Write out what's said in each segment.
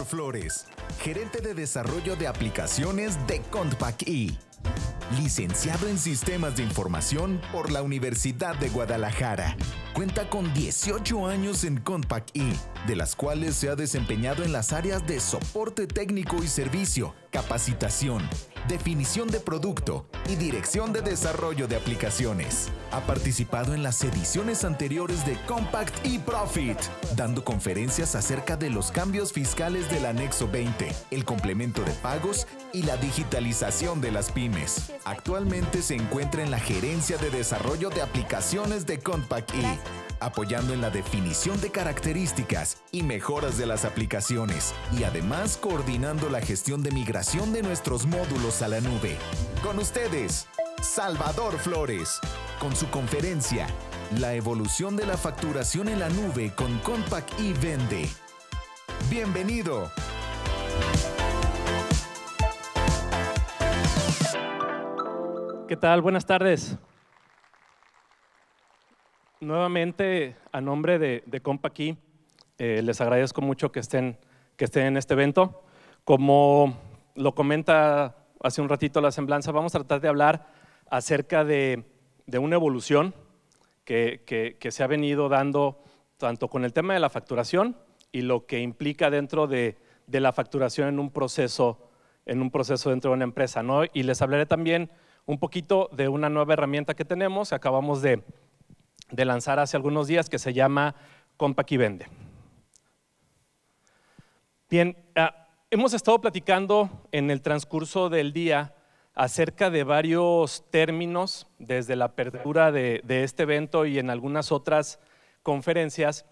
Flores, gerente de desarrollo de aplicaciones de Compact E. Licenciado en Sistemas de Información por la Universidad de Guadalajara. Cuenta con 18 años en Compact E, de las cuales se ha desempeñado en las áreas de soporte técnico y servicio, capacitación, definición de producto y dirección de desarrollo de aplicaciones. Ha participado en las ediciones anteriores de Compact y Profit, dando conferencias acerca de los cambios fiscales del anexo 20, el complemento de pagos y la digitalización de las pymes. Actualmente se encuentra en la gerencia de desarrollo de aplicaciones de Compact y apoyando en la definición de características y mejoras de las aplicaciones y además coordinando la gestión de migración de nuestros módulos a la nube. Con ustedes, Salvador Flores, con su conferencia, La evolución de la facturación en la nube con Compact y Vende. Bienvenido. ¿Qué tal? Buenas tardes nuevamente, a nombre de, de eh, les agradezco mucho que estén, que estén en este evento. Como lo comenta hace un ratito la semblanza, vamos a tratar de hablar acerca de, una evolución que, que, se ha venido dando tanto con el tema de la facturación y lo que implica dentro de, la facturación en un proceso en un proceso dentro de una empresa. Y les hablaré también un poquito de una nueva herramienta que tenemos, acabamos de, de lanzar hace algunos días que se llama Compa y Vende. Bien, ah, hemos estado platicando en el transcurso del día acerca de varios términos desde la apertura de, este evento y en algunas otras conferencias,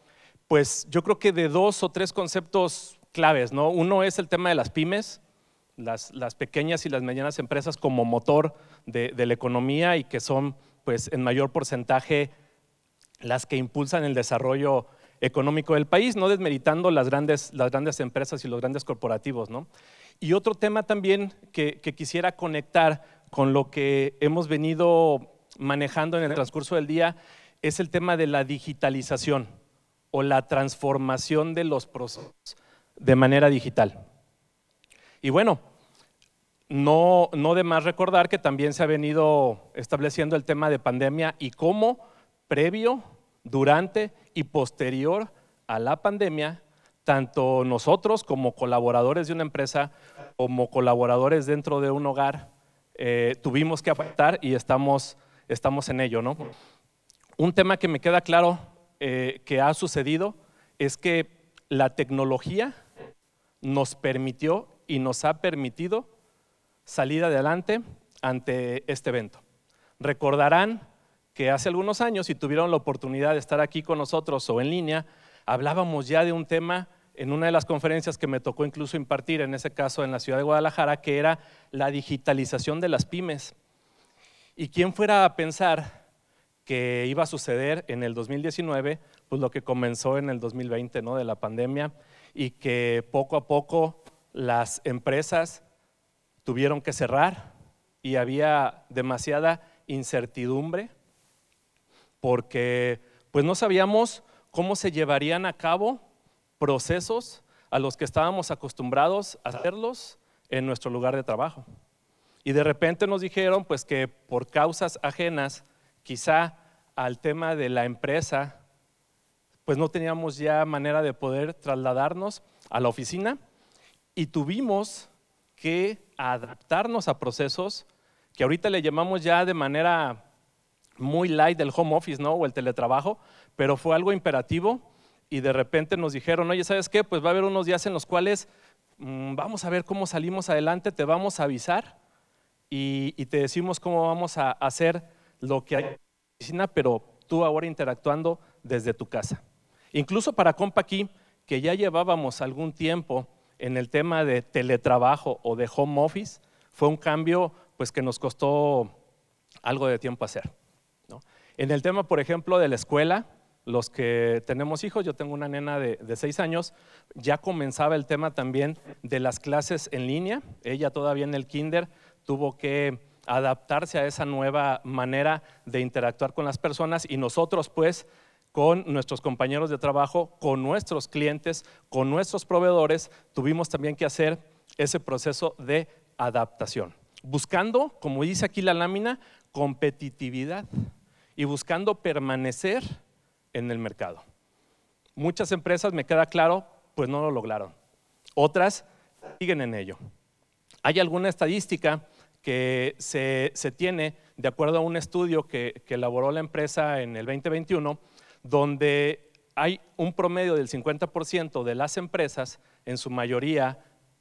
pues yo creo que de dos o tres conceptos claves, ¿no? Uno es el tema de las pymes, las, pequeñas y las medianas empresas como motor de, de la economía y que son pues en mayor porcentaje las que impulsan el desarrollo económico del país, no desmeritando las grandes, empresas y los grandes corporativos. Y otro tema también que, quisiera conectar con lo que hemos venido manejando en el transcurso del día es el tema de la digitalización o la transformación de los procesos de manera digital. Y bueno, no de más recordar que también se ha venido estableciendo el tema de pandemia y cómo previo, durante y posterior a la pandemia, tanto nosotros como colaboradores de una empresa, como colaboradores dentro de un hogar, eh, tuvimos que afectar y estamos, estamos en ello. ¿no? Un tema que me queda claro eh, que ha sucedido es que la tecnología nos permitió y nos ha permitido salir adelante ante este evento. Recordarán que hace algunos años, si tuvieron la oportunidad de estar aquí con nosotros o en línea, hablábamos ya de un tema en una de las conferencias que me tocó incluso impartir, en ese caso en la ciudad de Guadalajara, que era la digitalización de las pymes. ¿Y quién fuera a pensar que iba a suceder en el 2019, pues lo que comenzó en el 2020, ¿no? De la pandemia, y que poco a poco las empresas tuvieron que cerrar y había demasiada incertidumbre porque pues no sabíamos cómo se llevarían a cabo procesos a los que estábamos acostumbrados a hacerlos en nuestro lugar de trabajo. Y de repente nos dijeron pues que por causas ajenas, quizá al tema de la empresa, pues no teníamos ya manera de poder trasladarnos a la oficina y tuvimos que adaptarnos a procesos que ahorita le llamamos ya de manera muy light del home office, ¿no? O el teletrabajo, pero fue algo imperativo y de repente nos dijeron, oye, ¿sabes qué? Pues va a haber unos días en los cuales mm, vamos a ver cómo salimos adelante, te vamos a avisar y, te decimos cómo vamos a hacer lo que hay en la oficina, pero tú ahora interactuando desde tu casa. Incluso para aquí que ya llevábamos algún tiempo en el tema de teletrabajo o de home office, fue un cambio pues que nos costó algo de tiempo hacer. En el tema, por ejemplo, de la escuela, los que tenemos hijos, yo tengo una nena de, seis años, ya comenzaba el tema también de las clases en línea. Ella todavía en el kinder tuvo que adaptarse a esa nueva manera de interactuar con las personas y nosotros pues con nuestros compañeros de trabajo, con nuestros clientes, con nuestros proveedores, tuvimos también que hacer ese proceso de adaptación, buscando, como dice aquí la lámina, competitividad y buscando permanecer en el mercado. Muchas empresas, me queda claro, pues no lo lograron. Otras siguen en ello. Hay alguna estadística que se, tiene de acuerdo a un estudio que, elaboró la empresa en el 2021, donde hay un promedio del 50% de las empresas, en su mayoría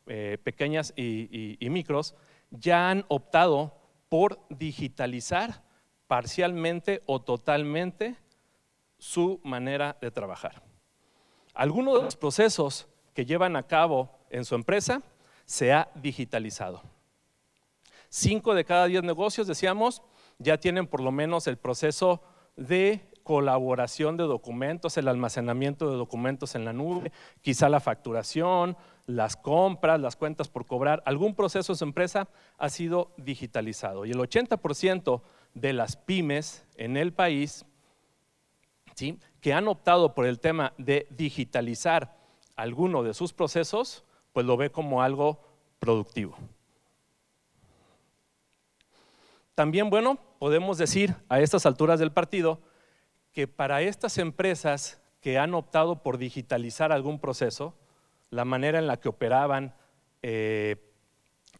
eh, pequeñas y micros, ya han optado por digitalizar parcialmente o totalmente su manera de trabajar. Algunos de los procesos que llevan a cabo en su empresa se ha digitalizado. Cinco de cada diez negocios, decíamos, ya tienen por lo menos el proceso de colaboración de documentos, el almacenamiento de documentos en la nube, quizá la facturación, las compras, las cuentas por cobrar, algún proceso en su empresa ha sido digitalizado y el 80% de las pymes en el país, ¿sí? que han optado por el tema de digitalizar alguno de sus procesos, pues lo ve como algo productivo. También, bueno, podemos decir a estas alturas del partido que para estas empresas que han optado por digitalizar algún proceso, la manera en la que operaban eh,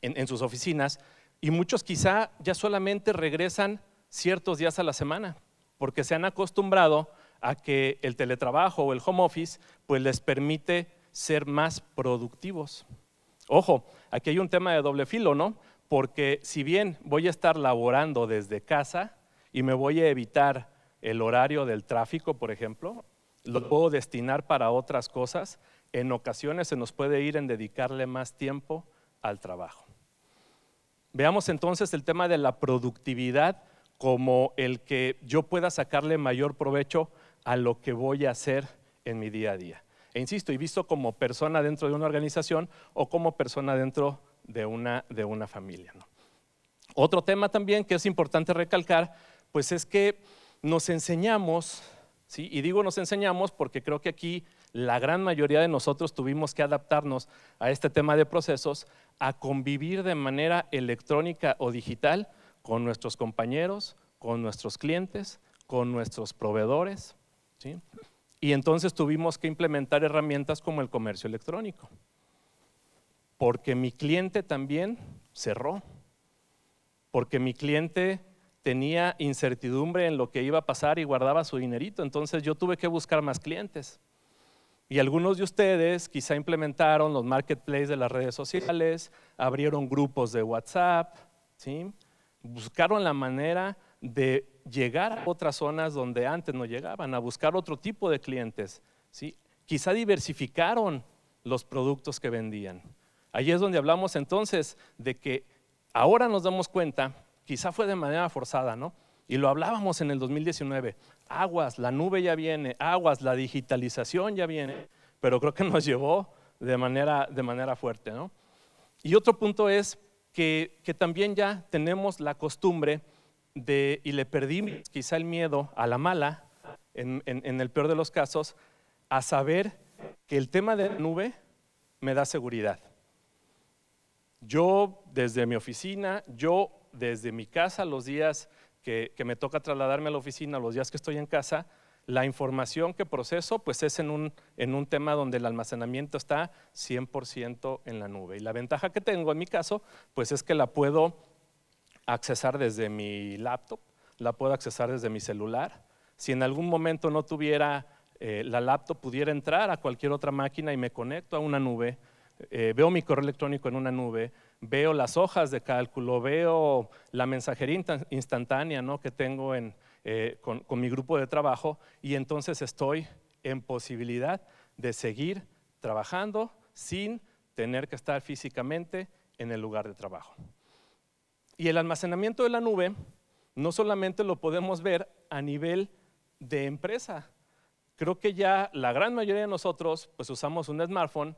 en sus oficinas, y muchos quizá ya solamente regresan ciertos días a la semana, porque se han acostumbrado a que el teletrabajo o el home office pues les permite ser más productivos. Ojo, aquí hay un tema de doble filo, ¿no? Porque si bien voy a estar laborando desde casa y me voy a evitar el horario del tráfico, por ejemplo, lo puedo destinar para otras cosas, en ocasiones se nos puede ir en dedicarle más tiempo al trabajo. Veamos entonces el tema de la productividad como el que yo pueda sacarle mayor provecho a lo que voy a hacer en mi día a día. E insisto, y visto como persona dentro de una organización o como persona dentro de una, familia. Otro tema también que es importante recalcar, pues es que nos enseñamos, ¿sí? y digo nos enseñamos porque creo que aquí la gran mayoría de nosotros tuvimos que adaptarnos a este tema de procesos, a convivir de manera electrónica o digital con nuestros compañeros, con nuestros clientes, con nuestros proveedores. Y entonces tuvimos que implementar herramientas como el comercio electrónico, porque mi cliente también cerró, porque mi cliente tenía incertidumbre en lo que iba a pasar y guardaba su dinerito, entonces yo tuve que buscar más clientes. Y algunos de ustedes quizá implementaron los marketplaces de las redes sociales, abrieron grupos de WhatsApp, buscaron la manera de llegar a otras zonas donde antes no llegaban, a buscar otro tipo de clientes. ¿sí? Quizá diversificaron los productos que vendían. Ahí es donde hablamos entonces de que ahora nos damos cuenta, quizá fue de manera forzada, ¿no? Y lo hablábamos en el 2019, aguas, la nube ya viene, aguas, la digitalización ya viene, pero creo que nos llevó de manera, fuerte. Y otro punto es que, también ya tenemos la costumbre de, y le perdí quizá el miedo a la mala, en, en el peor de los casos, a saber que el tema de la nube me da seguridad. Yo desde mi oficina, yo desde mi casa los días que, me toca trasladarme a la oficina los días que estoy en casa, la información que proceso pues es en un, tema donde el almacenamiento está 100% en la nube. Y la ventaja que tengo en mi caso pues es que la puedo accesar desde mi laptop, la puedo accesar desde mi celular. Si en algún momento no tuviera eh, la laptop, pudiera entrar a cualquier otra máquina y me conecto a una nube, eh, veo mi correo electrónico en una nube, veo las hojas de cálculo, veo la mensajería instantánea que tengo eh, con, mi grupo de trabajo y entonces estoy en posibilidad de seguir trabajando sin tener que estar físicamente en el lugar de trabajo. Y el almacenamiento de la nube no solamente lo podemos ver a nivel de empresa. Creo que ya la gran mayoría de nosotros pues usamos un smartphone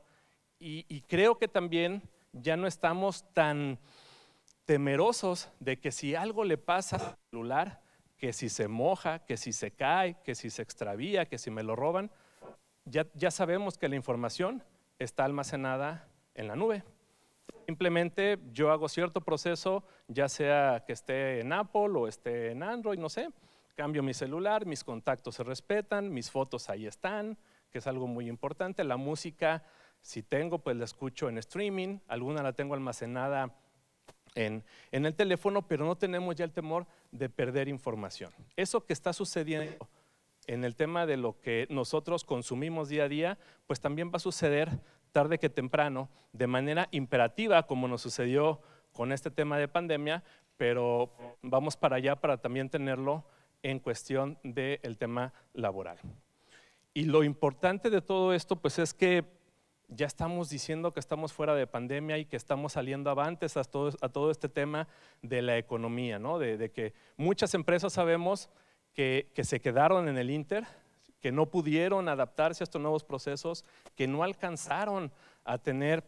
y creo que también ya no estamos tan temerosos de que si algo le pasa al celular, que si se moja, que si se cae, que si se extravía, que si me lo roban, ya, ya sabemos que la información está almacenada en la nube. Simplemente yo hago cierto proceso, ya sea que esté en Apple o esté en Android, no sé, cambio mi celular, mis contactos se respetan, mis fotos ahí están, que es algo muy importante, la música si tengo, pues la escucho en streaming, alguna la tengo almacenada en, en el teléfono, pero no tenemos ya el temor de perder información. Eso que está sucediendo en el tema de lo que nosotros consumimos día a día, pues también va a suceder tarde que temprano, de manera imperativa, como nos sucedió con este tema de pandemia, pero vamos para allá para también tenerlo en cuestión del tema laboral. Y lo importante de todo esto, pues es que ya estamos diciendo que estamos fuera de pandemia y que estamos saliendo avantes a todo, este tema de la economía, de, que muchas empresas sabemos que, se quedaron en el Inter, que no pudieron adaptarse a estos nuevos procesos, que no alcanzaron a tener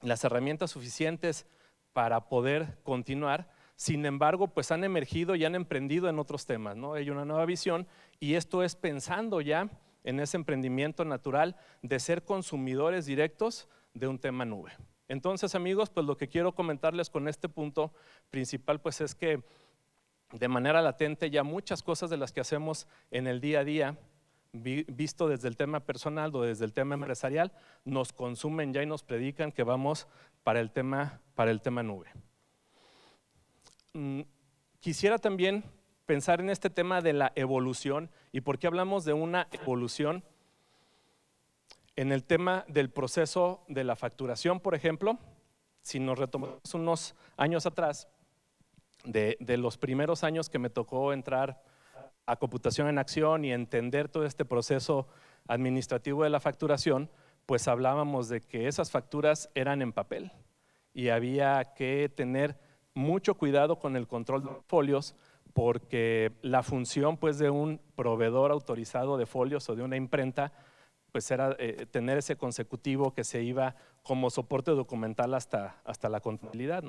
las herramientas suficientes para poder continuar. Sin embargo, pues han emergido y han emprendido en otros temas, Hay una nueva visión y esto es pensando ya en ese emprendimiento natural de ser consumidores directos de un tema nube. Entonces, amigos, pues lo que quiero comentarles con este punto principal, pues es que de manera latente ya muchas cosas de las que hacemos en el día a día, visto desde el tema personal o desde el tema empresarial, nos consumen ya y nos predican que vamos para el tema, para el tema nube. Mm, quisiera también pensar en este tema de la evolución. ¿Y por qué hablamos de una evolución? En el tema del proceso de la facturación, por ejemplo, si nos retomamos unos años atrás, de, de los primeros años que me tocó entrar a computación en acción y entender todo este proceso administrativo de la facturación, pues hablábamos de que esas facturas eran en papel y había que tener mucho cuidado con el control de folios porque la función pues, de un proveedor autorizado de folios o de una imprenta pues era eh, tener ese consecutivo que se iba como soporte documental hasta, la contabilidad.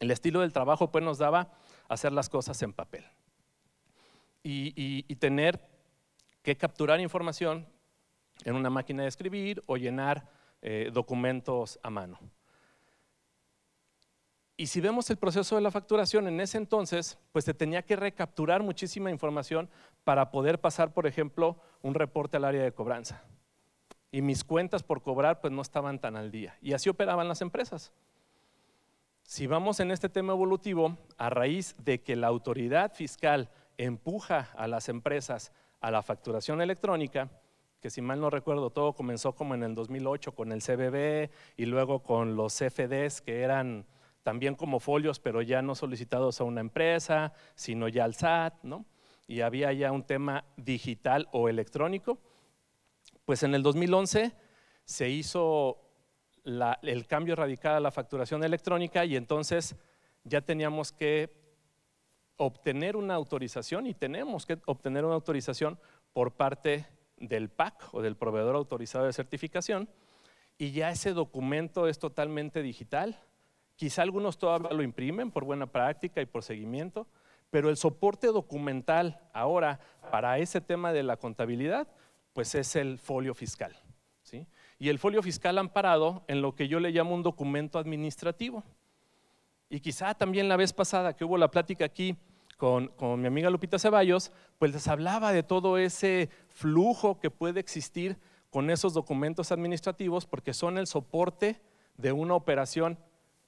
El estilo del trabajo pues, nos daba hacer las cosas en papel y, tener que capturar información en una máquina de escribir o llenar eh, documentos a mano. Y si vemos el proceso de la facturación en ese entonces, pues se tenía que recapturar muchísima información para poder pasar, por ejemplo, un reporte al área de cobranza. Y mis cuentas por cobrar pues no estaban tan al día. Y así operaban las empresas. Si vamos en este tema evolutivo, a raíz de que la autoridad fiscal empuja a las empresas a la facturación electrónica, que si mal no recuerdo todo comenzó como en el 2008 con el CBB y luego con los CFDs que eran también como folios, pero ya no solicitados a una empresa, sino ya al SAT, ¿no? Y había ya un tema digital o electrónico. Pues en el 2011 se hizo el cambio radical a la facturación electrónica y entonces ya teníamos que obtener una autorización y tenemos que obtener una autorización por parte del PAC o del proveedor autorizado de certificación y ya ese documento es totalmente digital Quizá algunos todavía lo imprimen por buena práctica y por seguimiento, pero el soporte documental ahora para ese tema de la contabilidad, pues es el folio fiscal. ¿sí? Y el folio fiscal amparado en lo que yo le llamo un documento administrativo. Y quizá también la vez pasada que hubo la plática aquí con, con mi amiga Lupita Ceballos, pues les hablaba de todo ese flujo que puede existir con esos documentos administrativos porque son el soporte de una operación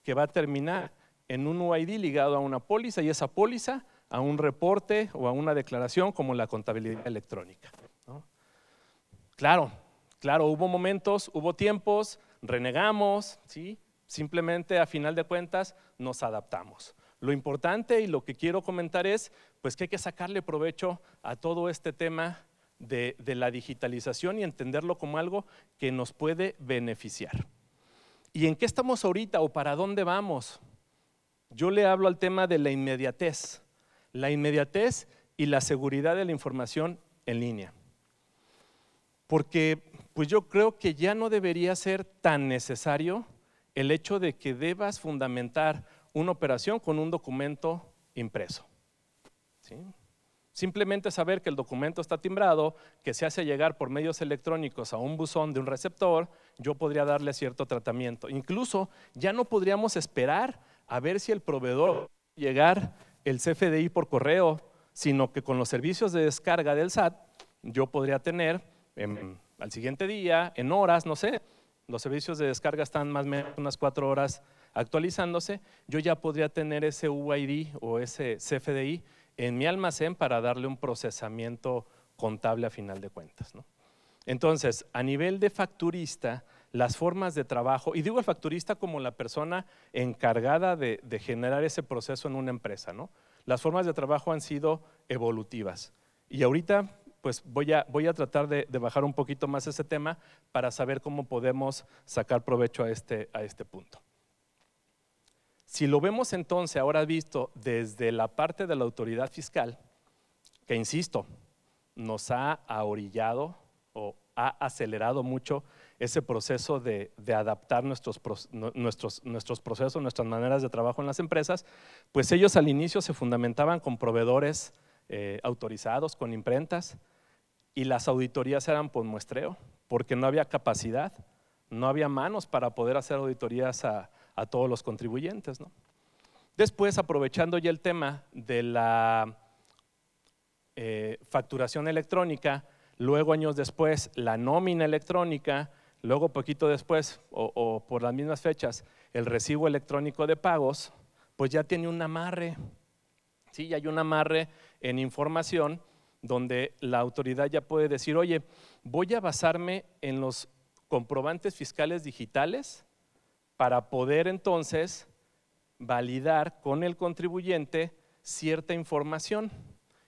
que va a terminar en un UID ligado a una póliza y esa póliza a un reporte o a una declaración como la contabilidad electrónica. Claro, claro, hubo momentos, hubo tiempos, renegamos, ¿sí? simplemente a final de cuentas nos adaptamos. Lo importante y lo que quiero comentar es pues que hay que sacarle provecho a todo este tema de la digitalización y entenderlo como algo que nos puede beneficiar. ¿Y en qué estamos ahorita o para dónde vamos? Yo le hablo al tema de la inmediatez, la inmediatez y la seguridad de la información en línea. Porque pues yo creo que ya no debería ser tan necesario el hecho de que debas fundamentar una operación con un documento impreso. Simplemente saber que el documento está timbrado, que se hace llegar por medios electrónicos a un buzón de un receptor, yo podría darle cierto tratamiento. Incluso ya no podríamos esperar a ver si el proveedor llegar el CFDI por correo, sino que con los servicios de descarga del SAT yo podría tener em, al siguiente día, en horas, no sé, los servicios de descarga están más o menos unas cuatro horas actualizándose, yo ya podría tener ese UID o ese CFDI en mi almacén para darle un procesamiento contable a final de cuentas. Entonces, a nivel de facturista, las formas de trabajo, y digo el facturista como la persona encargada de, generar ese proceso en una empresa, las formas de trabajo han sido evolutivas. Y ahorita pues, voy a, tratar de, bajar un poquito más ese tema para saber cómo podemos sacar provecho a este, este punto. Si lo vemos entonces ahora visto desde la parte de la autoridad fiscal, que insisto, nos ha ahorillado o ha acelerado mucho ese proceso de, adaptar nuestros, procesos, nuestras maneras de trabajo en las empresas, pues ellos al inicio se fundamentaban con proveedores eh, autorizados, con imprentas, y las auditorías eran por muestreo, porque no había capacidad, no había manos para poder hacer auditorías a, a todos los contribuyentes. ¿no? Después, aprovechando ya el tema de la eh, facturación electrónica, luego años después la nómina electrónica, luego poquito después o, o por las mismas fechas el recibo electrónico de pagos, pues ya tiene un amarre. Sí, ya hay un amarre en información donde la autoridad ya puede decir, oye, voy a basarme en los comprobantes fiscales digitales para poder entonces validar con el contribuyente cierta información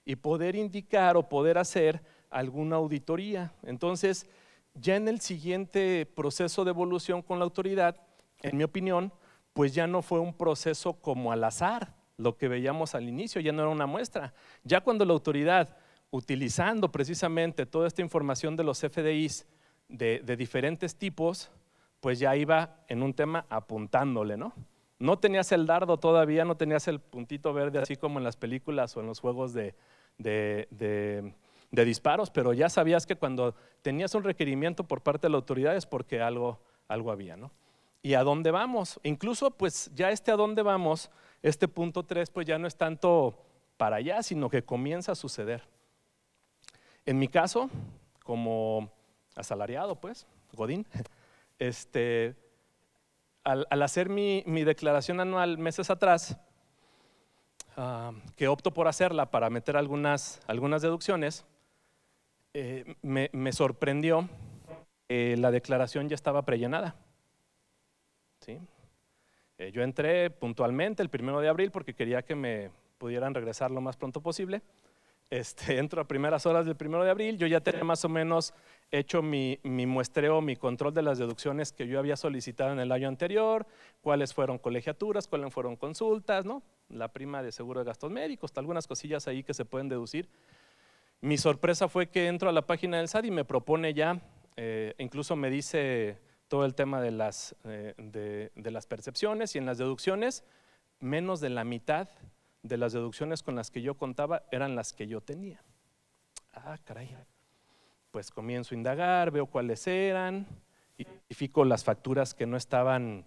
y poder indicar o poder hacer alguna auditoría. Entonces, ya en el siguiente proceso de evolución con la autoridad, en mi opinión, pues ya no fue un proceso como al azar, lo que veíamos al inicio, ya no era una muestra. Ya cuando la autoridad, utilizando precisamente toda esta información de los FDIs de, diferentes tipos, pues ya iba en un tema apuntándole, ¿no? No tenías el dardo todavía, no tenías el puntito verde así como en las películas o en los juegos de, disparos, pero ya sabías que cuando tenías un requerimiento por parte de la autoridad es porque algo, algo había, ¿no? ¿Y a dónde vamos? Incluso pues ya este a dónde vamos, este punto 3 pues ya no es tanto para allá, sino que comienza a suceder. En mi caso, como asalariado pues, Godín, este, al, hacer mi, declaración anual meses atrás, ah, que opto por hacerla para meter algunas, deducciones, eh, me, sorprendió que la declaración ya estaba prellenada. ¿Sí? Eh, yo entré puntualmente el primero de abril porque quería que me pudieran regresar lo más pronto posible. Este, entro a primeras horas del primero de abril, yo ya tenía más o menos hecho mi, muestreo, mi control de las deducciones que yo había solicitado en el año anterior, cuáles fueron colegiaturas, cuáles fueron consultas, La prima de seguro de gastos médicos, algunas cosillas ahí que se pueden deducir. Mi sorpresa fue que entro a la página del SAT y me propone ya, eh, incluso me dice todo el tema eh, de las percepciones y en las deducciones, menos de la mitad de las deducciones con las que yo contaba eran las que yo tenía. Ah, caray. Pues comienzo a indagar, veo cuáles eran, identifico las facturas que no estaban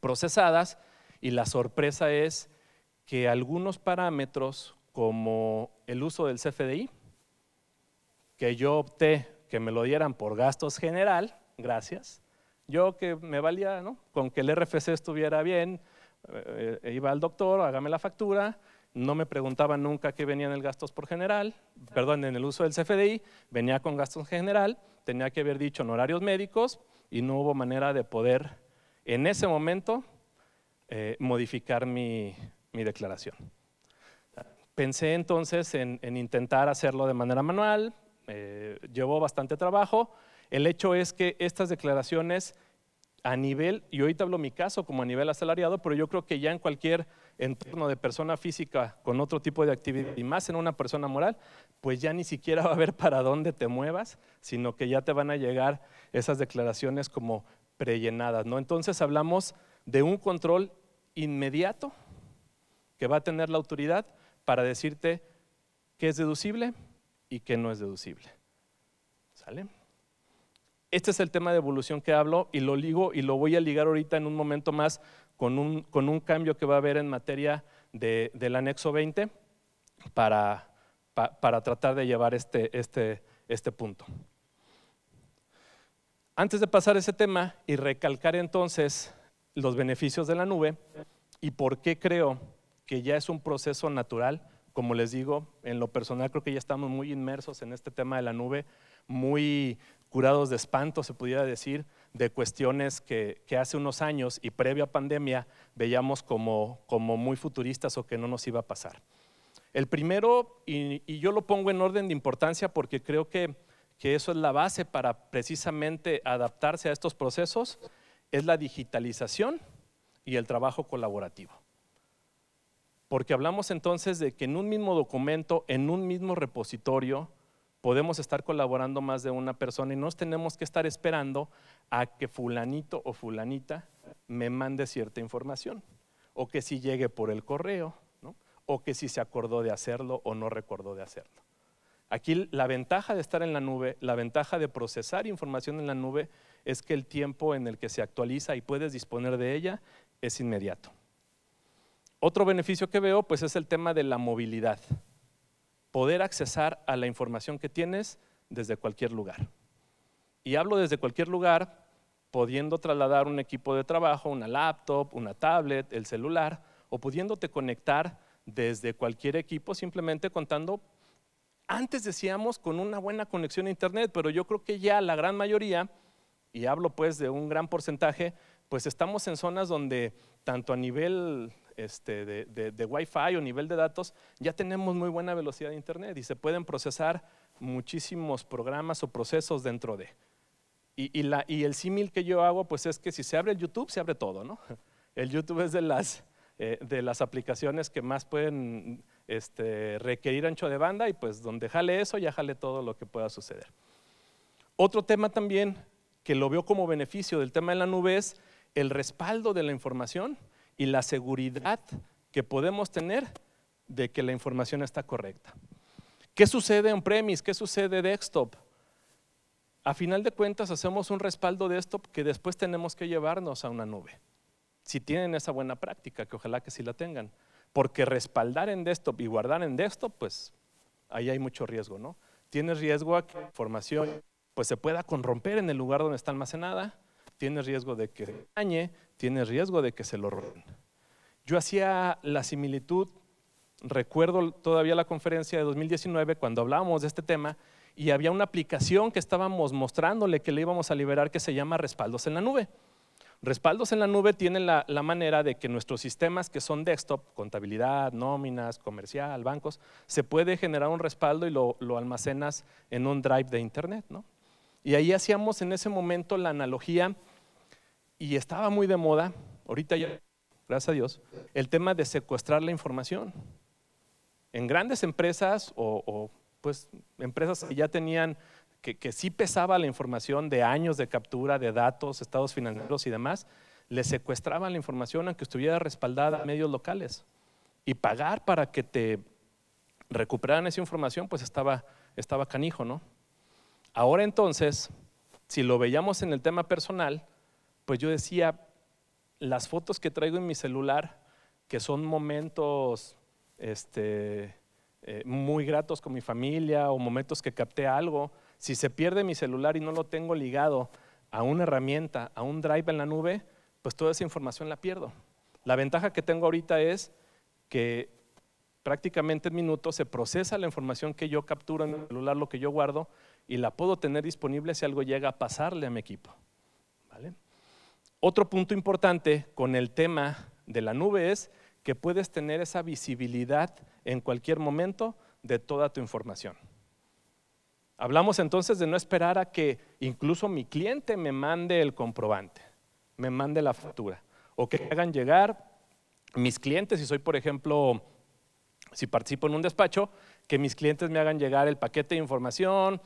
procesadas y la sorpresa es que algunos parámetros como el uso del CFDI, que yo opté que me lo dieran por gastos general, gracias, yo que me valía, ¿no? Con que el RFC estuviera bien, eh, iba al doctor, hágame la factura, no me preguntaba nunca qué venía en el gastos por general, perdón, en el uso del CFDI, venía con gastos general, tenía que haber dicho honorarios médicos y no hubo manera de poder en ese momento eh, modificar mi, declaración. Pensé entonces en, intentar hacerlo de manera manual, eh, llevó bastante trabajo. El hecho es que estas declaraciones a nivel, y hoy te hablo mi caso como a nivel asalariado, pero yo creo que ya en cualquier entorno de persona física con otro tipo de actividad, y más en una persona moral, pues ya ni siquiera va a ver para dónde te muevas, sino que ya te van a llegar esas declaraciones como prellenadas. ¿no? Entonces hablamos de un control inmediato que va a tener la autoridad para decirte qué es deducible y qué no es deducible. ¿Sale? Este es el tema de evolución que hablo y lo ligo y lo voy a ligar ahorita en un momento más con un, con un cambio que va a haber en materia del anexo 20 para, para tratar de llevar este, este, este punto. Antes de pasar ese tema y recalcar entonces los beneficios de la nube y por qué creo que ya es un proceso natural, como les digo, en lo personal creo que ya estamos muy inmersos en este tema de la nube, muy curados de espanto, se pudiera decir, de cuestiones que, hace unos años y previa pandemia veíamos como, muy futuristas o que no nos iba a pasar. El primero, y, yo lo pongo en orden de importancia porque creo que, que, eso es la base para precisamente adaptarse a estos procesos, es la digitalización y el trabajo colaborativo. Porque hablamos entonces de que en un mismo documento, en un mismo repositorio, podemos estar colaborando más de una persona y no tenemos que estar esperando a que fulanito o fulanita me mande cierta información, o que si llegue por el correo, o que si se acordó de hacerlo o no recordó de hacerlo. Aquí la ventaja de estar en la nube, la ventaja de procesar información en la nube es que el tiempo en el que se actualiza y puedes disponer de ella es inmediato. Otro beneficio que veo pues es el tema de la movilidad poder accesar a la información que tienes desde cualquier lugar. Y hablo desde cualquier lugar, pudiendo trasladar un equipo de trabajo, una laptop, una tablet, el celular, o pudiéndote conectar desde cualquier equipo simplemente contando, antes decíamos con una buena conexión a Internet, pero yo creo que ya la gran mayoría, y hablo pues de un gran porcentaje, pues estamos en zonas donde tanto a nivel este, de, de, de Wi-Fi o nivel de datos, ya tenemos muy buena velocidad de Internet y se pueden procesar muchísimos programas o procesos dentro de. Y, y, la, y el símil que yo hago, pues es que si se abre el YouTube, se abre todo, ¿no? El YouTube es de las, eh, de las aplicaciones que más pueden este, requerir ancho de banda y pues donde jale eso, ya jale todo lo que pueda suceder. Otro tema también que lo veo como beneficio del tema de la nube es el respaldo de la información y la seguridad que podemos tener de que la información está correcta. ¿Qué sucede en premis? ¿Qué sucede desktop? A final de cuentas hacemos un respaldo de desktop que después tenemos que llevarnos a una nube. Si tienen esa buena práctica, que ojalá que sí la tengan. Porque respaldar en desktop y guardar en desktop, pues ahí hay mucho riesgo, ¿no? Tienes riesgo a que la información pues, se pueda corromper en el lugar donde está almacenada, Tienes riesgo de que dañe, tienes riesgo de que se lo roben. Yo hacía la similitud, recuerdo todavía la conferencia de 2019 cuando hablábamos de este tema y había una aplicación que estábamos mostrándole que le íbamos a liberar que se llama Respaldos en la Nube. Respaldos en la nube tiene la, manera de que nuestros sistemas que son desktop, contabilidad, nóminas, comercial, bancos, se puede generar un respaldo y lo, lo almacenas en un drive de internet. ¿no? Y ahí hacíamos en ese momento la analogía y estaba muy de moda, ahorita ya, gracias a Dios, el tema de secuestrar la información. En grandes empresas o, pues empresas que ya tenían, que, sí pesaba la información de años de captura, de datos, estados financieros y demás, le secuestraban la información aunque estuviera respaldada a medios locales. Y pagar para que te recuperaran esa información, pues estaba, estaba canijo, ¿no? Ahora entonces, si lo veíamos en el tema personal, pues yo decía, las fotos que traigo en mi celular, que son momentos este, eh, muy gratos con mi familia o momentos que capté algo, si se pierde mi celular y no lo tengo ligado a una herramienta, a un drive en la nube, pues toda esa información la pierdo. La ventaja que tengo ahorita es que prácticamente en minutos se procesa la información que yo capturo en el celular, lo que yo guardo, y la puedo tener disponible si algo llega a pasarle a mi equipo. ¿Vale? Otro punto importante con el tema de la nube es que puedes tener esa visibilidad en cualquier momento de toda tu información. Hablamos entonces de no esperar a que incluso mi cliente me mande el comprobante, me mande la factura, o que hagan llegar mis clientes, si soy, por ejemplo, si participo en un despacho, que mis clientes me hagan llegar el paquete de información,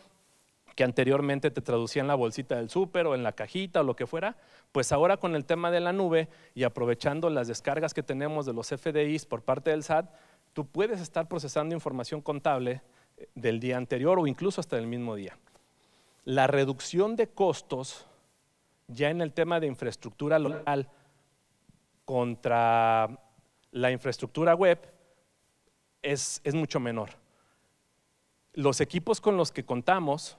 que anteriormente te traducía en la bolsita del súper o en la cajita o lo que fuera, pues ahora con el tema de la nube y aprovechando las descargas que tenemos de los FDIs por parte del SAT, tú puedes estar procesando información contable eh, del día anterior o incluso hasta el mismo día. La reducción de costos ya en el tema de infraestructura local contra la infraestructura web es, es mucho menor. Los equipos con los que contamos,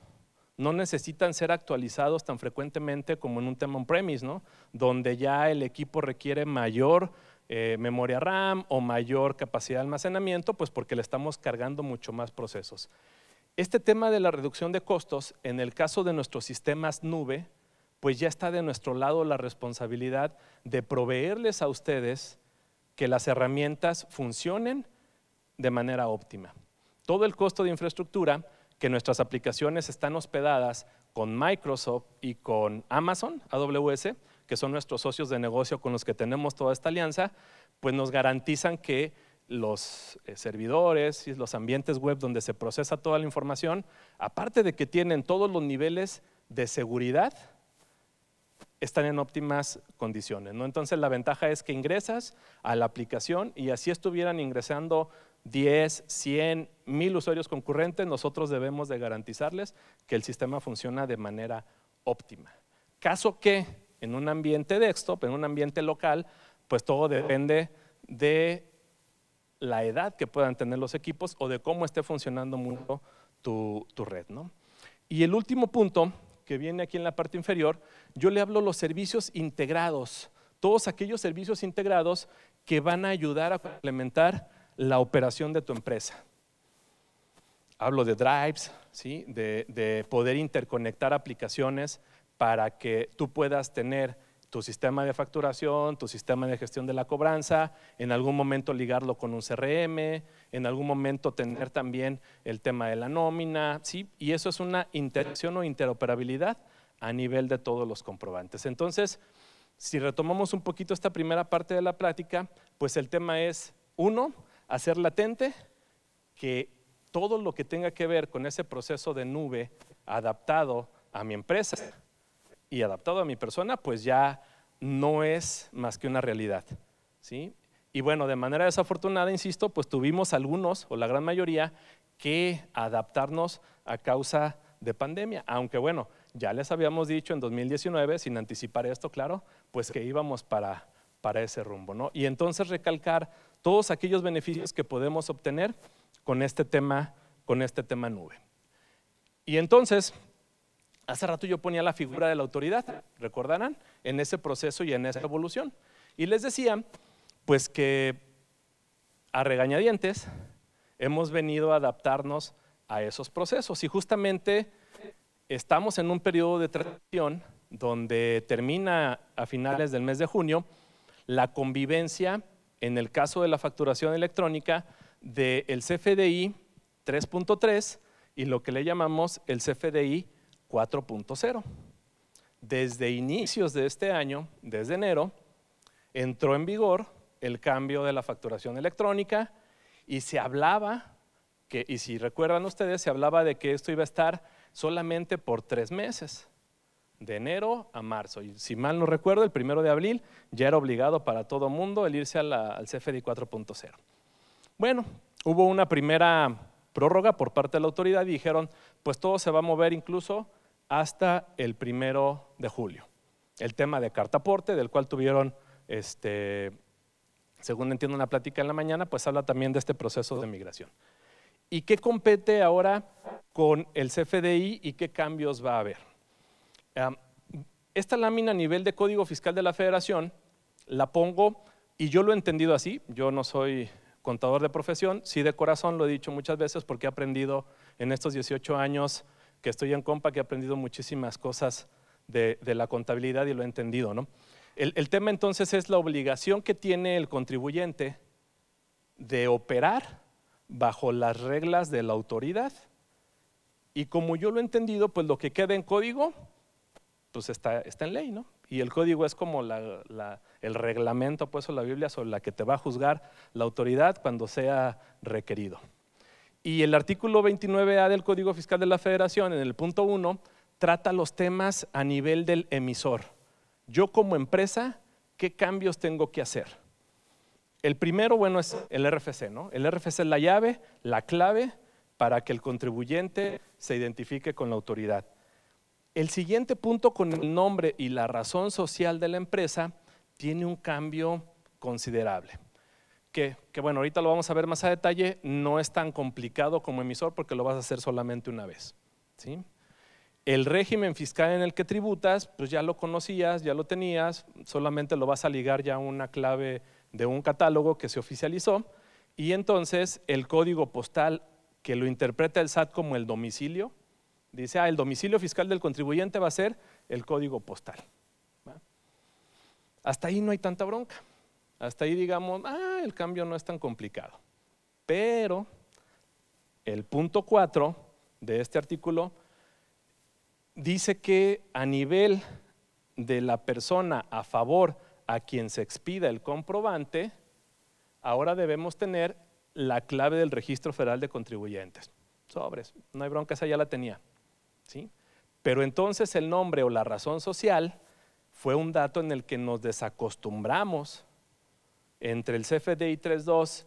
no necesitan ser actualizados tan frecuentemente como en un tema on-premise, ¿no? donde ya el equipo requiere mayor eh, memoria RAM o mayor capacidad de almacenamiento, pues porque le estamos cargando mucho más procesos. Este tema de la reducción de costos, en el caso de nuestros sistemas nube, pues ya está de nuestro lado la responsabilidad de proveerles a ustedes que las herramientas funcionen de manera óptima. Todo el costo de infraestructura que nuestras aplicaciones están hospedadas con Microsoft y con Amazon, AWS, que son nuestros socios de negocio con los que tenemos toda esta alianza, pues nos garantizan que los eh, servidores y los ambientes web donde se procesa toda la información, aparte de que tienen todos los niveles de seguridad, están en óptimas condiciones. ¿no? Entonces la ventaja es que ingresas a la aplicación y así estuvieran ingresando 10, 100, 1000 usuarios concurrentes, nosotros debemos de garantizarles que el sistema funciona de manera óptima. Caso que en un ambiente desktop, en un ambiente local, pues todo depende de la edad que puedan tener los equipos o de cómo esté funcionando mucho tu, red. Y el último punto que viene aquí en la parte inferior, yo le hablo los servicios integrados, todos aquellos servicios integrados que van a ayudar a complementar la operación de tu empresa. Hablo de drives, ¿sí? de, poder interconectar aplicaciones para que tú puedas tener tu sistema de facturación, tu sistema de gestión de la cobranza, en algún momento ligarlo con un CRM, en algún momento tener también el tema de la nómina, ¿sí? Y eso es una interacción o interoperabilidad a nivel de todos los comprobantes. Entonces, si retomamos un poquito esta primera parte de la plática, pues el tema es, uno, hacer latente que todo lo que tenga que ver con ese proceso de nube adaptado a mi empresa y adaptado a mi persona, pues ya no es más que una realidad. ¿sí? Y bueno, de manera desafortunada, insisto, pues tuvimos algunos, o la gran mayoría, que adaptarnos a causa de pandemia. Aunque bueno, ya les habíamos dicho en 2019, sin anticipar esto, claro, pues que íbamos para, para ese rumbo. ¿no? Y entonces recalcar todos aquellos beneficios que podemos obtener con este tema, con este tema nube. Y entonces, hace rato yo ponía la figura de la autoridad, recordarán, en ese proceso y en esa evolución. Y les decía, pues que a regañadientes hemos venido a adaptarnos a esos procesos. Y justamente estamos en un periodo de transición donde termina a finales del mes de junio la convivencia en el caso de la facturación electrónica del CFDI 3.3 y lo que le llamamos el CFDI 4.0. Desde inicios de este año, desde enero, entró en vigor el cambio de la facturación electrónica y se hablaba, y si recuerdan ustedes, se hablaba de que esto iba a estar solamente por tres meses de enero a marzo. Y si mal no recuerdo, el primero de abril ya era obligado para todo mundo el irse al CFDI 4.0. Bueno, hubo una primera prórroga por parte de la autoridad y dijeron, pues todo se va a mover incluso hasta el primero de julio. El tema de cartaporte, del cual tuvieron, este, según entiendo una plática en la mañana, pues habla también de este proceso de migración. ¿Y qué compete ahora con el CFDI y qué cambios va a haber? esta lámina a nivel de Código Fiscal de la Federación la pongo, y yo lo he entendido así, yo no soy contador de profesión, sí de corazón lo he dicho muchas veces porque he aprendido en estos 18 años que estoy en Compa, que he aprendido muchísimas cosas de, la contabilidad y lo he entendido. El, el tema entonces es la obligación que tiene el contribuyente de operar bajo las reglas de la autoridad y como yo lo he entendido, pues lo que queda en código pues está, en ley, ¿no? Y el código es como el reglamento puesto en la Biblia sobre la que te va a juzgar la autoridad cuando sea requerido. Y el artículo 29A del Código Fiscal de la Federación, en el punto 1, trata los temas a nivel del emisor. Yo como empresa, ¿qué cambios tengo que hacer? El primero, bueno, es el RFC, ¿no? El RFC es la llave, la clave para que el contribuyente se identifique con la autoridad. El siguiente punto con el nombre y la razón social de la empresa tiene un cambio considerable. Que, bueno, ahorita lo vamos a ver más a detalle, no es tan complicado como emisor porque lo vas a hacer solamente una vez. El régimen fiscal en el que tributas, pues ya lo conocías, ya lo tenías, solamente lo vas a ligar ya a una clave de un catálogo que se oficializó y entonces el código postal que lo interpreta el SAT como el domicilio, Dice, ah, el domicilio fiscal del contribuyente va a ser el código postal. Hasta ahí no hay tanta bronca. Hasta ahí digamos, ah, el cambio no es tan complicado. Pero el punto 4 de este artículo dice que a nivel de la persona a favor a quien se expida el comprobante, ahora debemos tener la clave del registro federal de contribuyentes. Sobres, no hay bronca, esa ya la tenía. Pero entonces el nombre o la razón social fue un dato en el que nos desacostumbramos entre el CFDI 3.2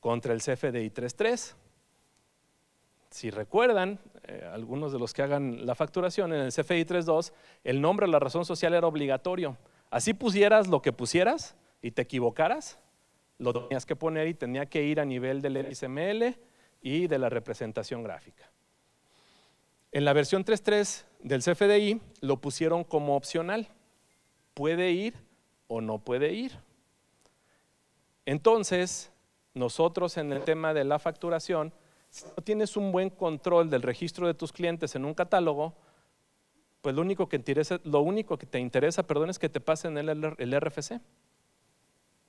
contra el CFDI 3.3. Si recuerdan, eh, algunos de los que hagan la facturación en el CFDI 3.2, el nombre o la razón social era obligatorio. Así pusieras lo que pusieras y te equivocaras, lo tenías que poner y tenía que ir a nivel del XML y de la representación gráfica. En la versión 3.3 del CFDI lo pusieron como opcional. Puede ir o no puede ir. Entonces, nosotros en el tema de la facturación, si no tienes un buen control del registro de tus clientes en un catálogo, pues lo único que te interesa, lo único que te interesa perdón, es que te pasen el, RFC.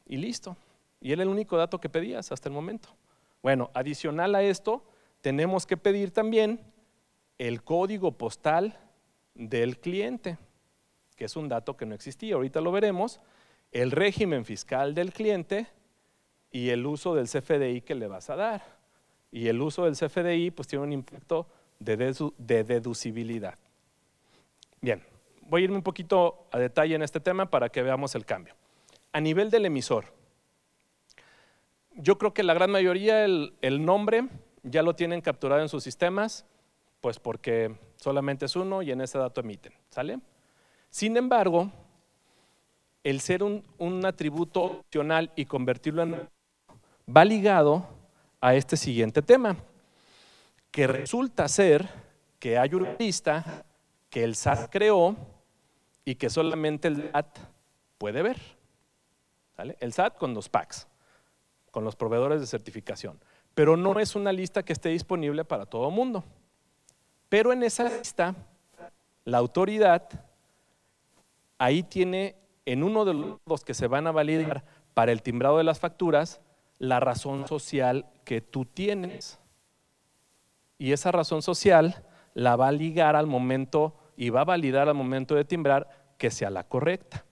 Y listo. Y era el único dato que pedías hasta el momento. Bueno, adicional a esto, tenemos que pedir también el código postal del cliente, que es un dato que no existía, ahorita lo veremos, el régimen fiscal del cliente y el uso del CFDI que le vas a dar. Y el uso del CFDI pues tiene un impacto de, deducibilidad. Bien, voy a irme un poquito a detalle en este tema para que veamos el cambio. A nivel del emisor, yo creo que la gran mayoría el nombre ya lo tienen capturado en sus sistemas, pues porque solamente es uno y en ese dato emiten, ¿sale? Sin embargo, el ser un, atributo opcional y convertirlo en va ligado a este siguiente tema, que resulta ser que hay una lista que el SAT creó y que solamente el SAT puede ver. El SAT con los packs, con los proveedores de certificación. Pero no es una lista que esté disponible para todo el mundo. Pero en esa lista, la autoridad ahí tiene en uno de los que se van a validar para el timbrado de las facturas la razón social que tú tienes. Y esa razón social la va a ligar al momento y va a validar al momento de timbrar que sea la correcta.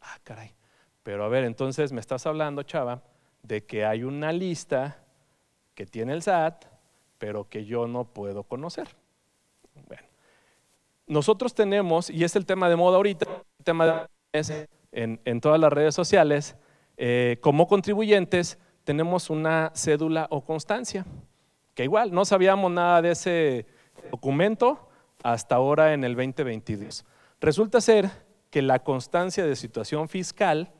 Ah, caray. Pero a ver, entonces me estás hablando, chava, de que hay una lista que tiene el SAT, pero que yo no puedo conocer. Bueno, nosotros tenemos, y es el tema de moda ahorita, el tema de es en, todas las redes sociales, eh, como contribuyentes tenemos una cédula o constancia, que igual no sabíamos nada de ese documento hasta ahora en el 2022. Resulta ser que la constancia de situación fiscal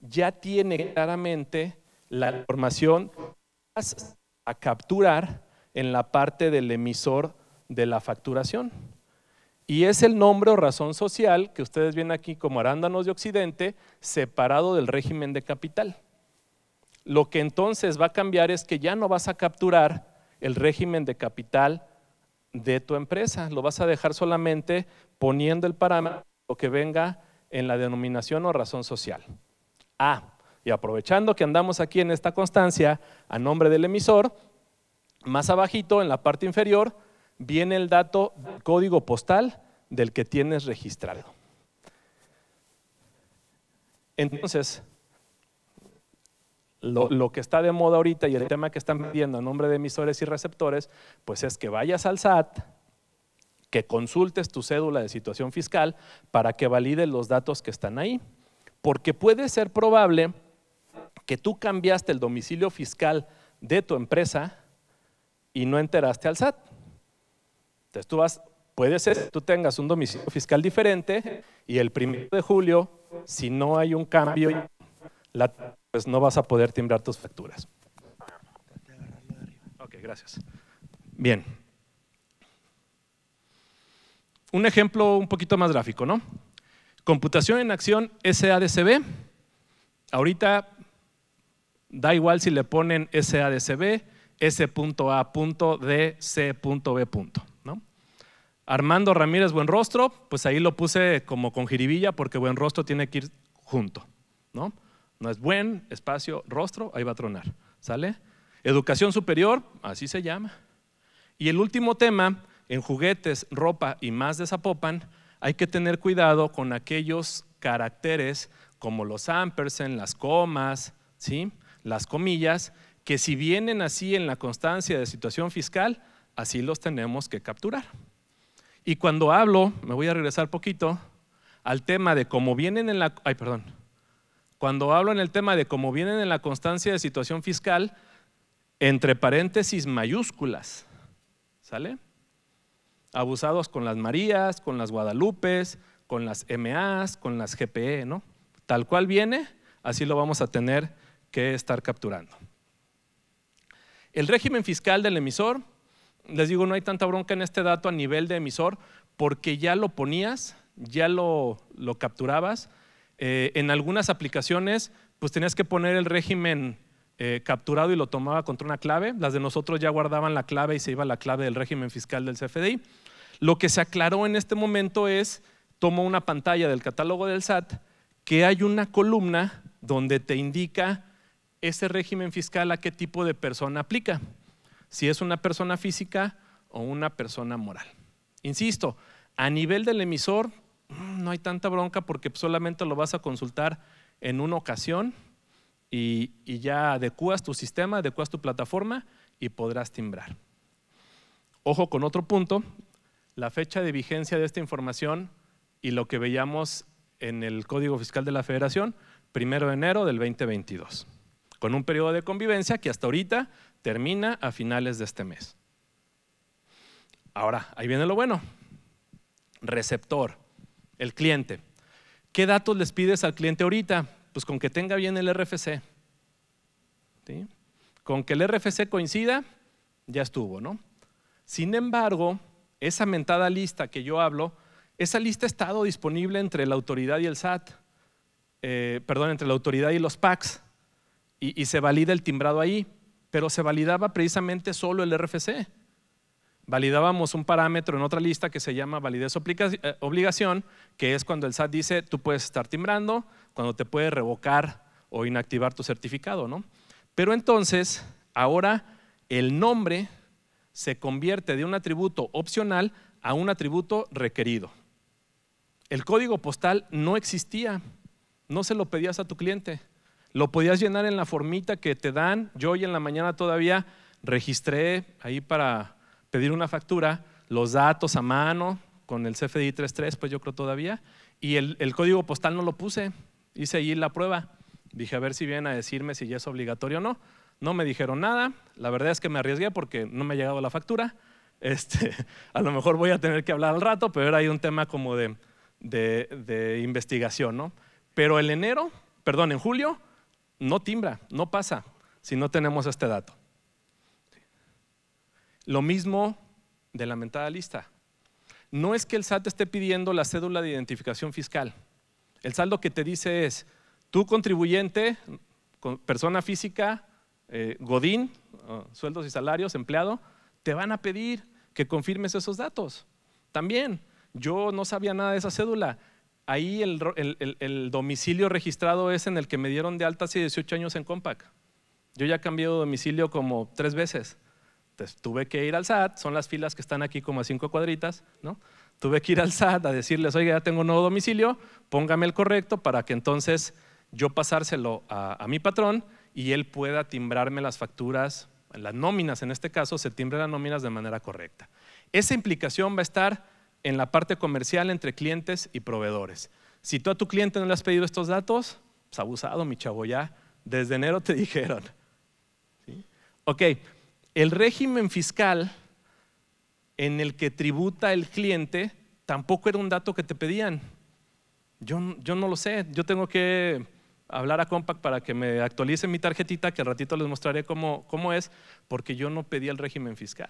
ya tiene claramente la información a capturar en la parte del emisor de la facturación. Y es el nombre o razón social que ustedes ven aquí como arándanos de Occidente, separado del régimen de capital. Lo que entonces va a cambiar es que ya no vas a capturar el régimen de capital de tu empresa, lo vas a dejar solamente poniendo el parámetro que venga en la denominación o razón social. Ah, y aprovechando que andamos aquí en esta constancia a nombre del emisor, más abajito en la parte inferior viene el dato código postal del que tienes registrado. Entonces, lo, que está de moda ahorita y el tema que están pidiendo a nombre de emisores y receptores, pues es que vayas al SAT, que consultes tu cédula de situación fiscal para que valide los datos que están ahí. Porque puede ser probable que tú cambiaste el domicilio fiscal de tu empresa y no enteraste al SAT. Entonces tú vas, puede ser que tú tengas un domicilio fiscal diferente y el primero de julio, si no hay un cambio, pues no vas a poder timbrar tus facturas. Ok, gracias. Bien. Un ejemplo un poquito más gráfico, ¿no? Computación en acción SADCB. Ahorita da igual si le ponen SADCB, S.A.D.C.B. Armando Ramírez Buenrostro, pues ahí lo puse como con jiribilla porque Buenrostro tiene que ir junto, ¿no? No es buen, espacio, rostro, ahí va a tronar, ¿sale? Educación superior, así se llama. Y el último tema, en juguetes, ropa y más desapopan, hay que tener cuidado con aquellos caracteres como los ampersen, las comas, ¿sí? las comillas, que si vienen así en la constancia de situación fiscal, así los tenemos que capturar. Y cuando hablo, me voy a regresar poquito al tema de cómo vienen en la... Ay, perdón. Cuando hablo en el tema de cómo vienen en la constancia de situación fiscal, entre paréntesis mayúsculas, ¿sale? Abusados con las Marías, con las Guadalupes, con las MAs, con las GPE, ¿no? Tal cual viene, así lo vamos a tener que estar capturando. El régimen fiscal del emisor les digo, no hay tanta bronca en este dato a nivel de emisor porque ya lo ponías, ya lo, capturabas. Eh, en algunas aplicaciones, pues tenías que poner el régimen eh, capturado y lo tomaba contra una clave. Las de nosotros ya guardaban la clave y se iba la clave del régimen fiscal del CFDI. Lo que se aclaró en este momento es, tomo una pantalla del catálogo del SAT, que hay una columna donde te indica ese régimen fiscal a qué tipo de persona aplica si es una persona física o una persona moral. Insisto, a nivel del emisor mm, no hay tanta bronca porque solamente lo vas a consultar en una ocasión y, ya adecuas tu sistema, adecuas tu plataforma y podrás timbrar. Ojo con otro punto, la fecha de vigencia de esta información y lo que veíamos en el Código Fiscal de la Federación, primero de enero del 2022, con un periodo de convivencia que hasta ahorita Termina a finales de este mes. Ahora, ahí viene lo bueno. Receptor, el cliente. ¿Qué datos les pides al cliente ahorita? Pues con que tenga bien el RFC. Con que el RFC coincida, ya estuvo, ¿no? Sin embargo, esa mentada lista que yo hablo, esa lista ha estado disponible entre la autoridad y el SAT, eh, perdón, entre la autoridad y los PACs, y se valida el timbrado ahí pero se validaba precisamente solo el RFC. Validábamos un parámetro en otra lista que se llama validez eh, obligación, que es cuando el SAT dice tú puedes estar timbrando, cuando te puede revocar o inactivar tu certificado, ¿no? Pero entonces, ahora el nombre se convierte de un atributo opcional a un atributo requerido. El código postal no existía, no se lo pedías a tu cliente. Lo podías llenar en la formita que te dan. Yo hoy en la mañana todavía registré ahí para pedir una factura los datos a mano con el CFDI 33, pues yo creo todavía. Y el, código postal no lo puse. Hice ahí la prueba. Dije, a ver si vienen a decirme si ya es obligatorio o no. No me dijeron nada. La verdad es que me arriesgué porque no me ha llegado la factura. Este, a lo mejor voy a tener que hablar al rato, pero era ahí un tema como de, de, de investigación, ¿no? Pero el enero, perdón, en julio, no timbra, no pasa si no tenemos este dato. Lo mismo de la mentada lista. No es que el SAT esté pidiendo la cédula de identificación fiscal. El saldo que te dice es, tú contribuyente, persona física, eh, Godín, sueldos y salarios, empleado, te van a pedir que confirmes esos datos. También, yo no sabía nada de esa cédula ahí el, domicilio registrado es en el que me dieron de alta hace 18 años en Compaq. Yo ya cambié de domicilio como tres veces. tuve que ir al SAT, son las filas que están aquí como a cinco cuadritas, ¿no? Tuve que ir al SAT a decirles, oiga, ya tengo un nuevo domicilio, póngame el correcto para que entonces yo pasárselo a, a mi patrón y él pueda timbrarme las facturas, las nóminas en este caso, se timbre las nóminas de manera correcta. Esa implicación va a estar en la parte comercial entre clientes y proveedores. Si tú a tu cliente no le has pedido estos datos, pues abusado, mi chavo, ya desde enero te dijeron. ¿Sí? Ok, el régimen fiscal en el que tributa el cliente tampoco era un dato que te pedían. Yo, no lo sé, yo tengo que hablar a Compaq para que me actualice mi tarjetita, que al ratito les mostraré cómo, cómo es, porque yo no pedí el régimen fiscal.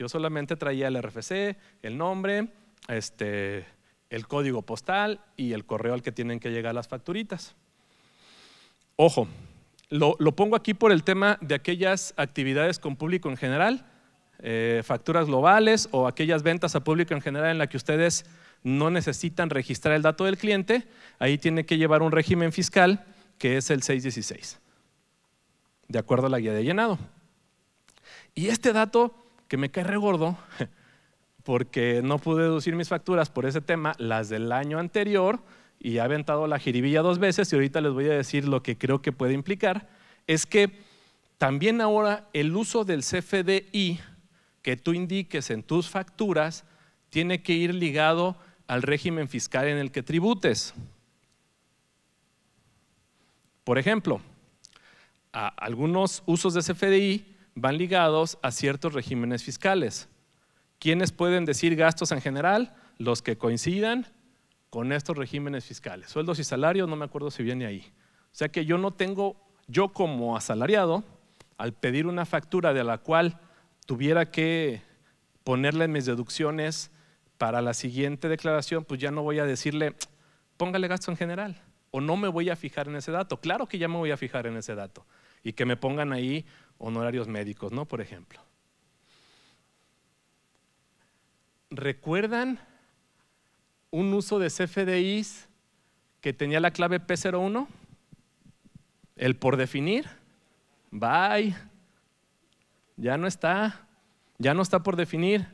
Yo solamente traía el RFC, el nombre, este, el código postal y el correo al que tienen que llegar las facturitas. Ojo, lo, pongo aquí por el tema de aquellas actividades con público en general, eh, facturas globales o aquellas ventas a público en general en la que ustedes no necesitan registrar el dato del cliente, ahí tiene que llevar un régimen fiscal que es el 616, de acuerdo a la guía de llenado. Y este dato que me cae regordo porque no pude deducir mis facturas por ese tema, las del año anterior, y he aventado la jiribilla dos veces y ahorita les voy a decir lo que creo que puede implicar, es que también ahora el uso del CFDI que tú indiques en tus facturas tiene que ir ligado al régimen fiscal en el que tributes. Por ejemplo, algunos usos de CFDI van ligados a ciertos regímenes fiscales. ¿Quiénes pueden decir gastos en general? Los que coincidan con estos regímenes fiscales. Sueldos y salarios, no me acuerdo si viene ahí. O sea que yo no tengo, yo como asalariado, al pedir una factura de la cual tuviera que ponerle mis deducciones para la siguiente declaración, pues ya no voy a decirle, póngale gasto en general, o no me voy a fijar en ese dato. Claro que ya me voy a fijar en ese dato y que me pongan ahí honorarios médicos, ¿no? Por ejemplo. ¿Recuerdan un uso de CFDIs que tenía la clave P01? El por definir. Bye. Ya no está. Ya no está por definir.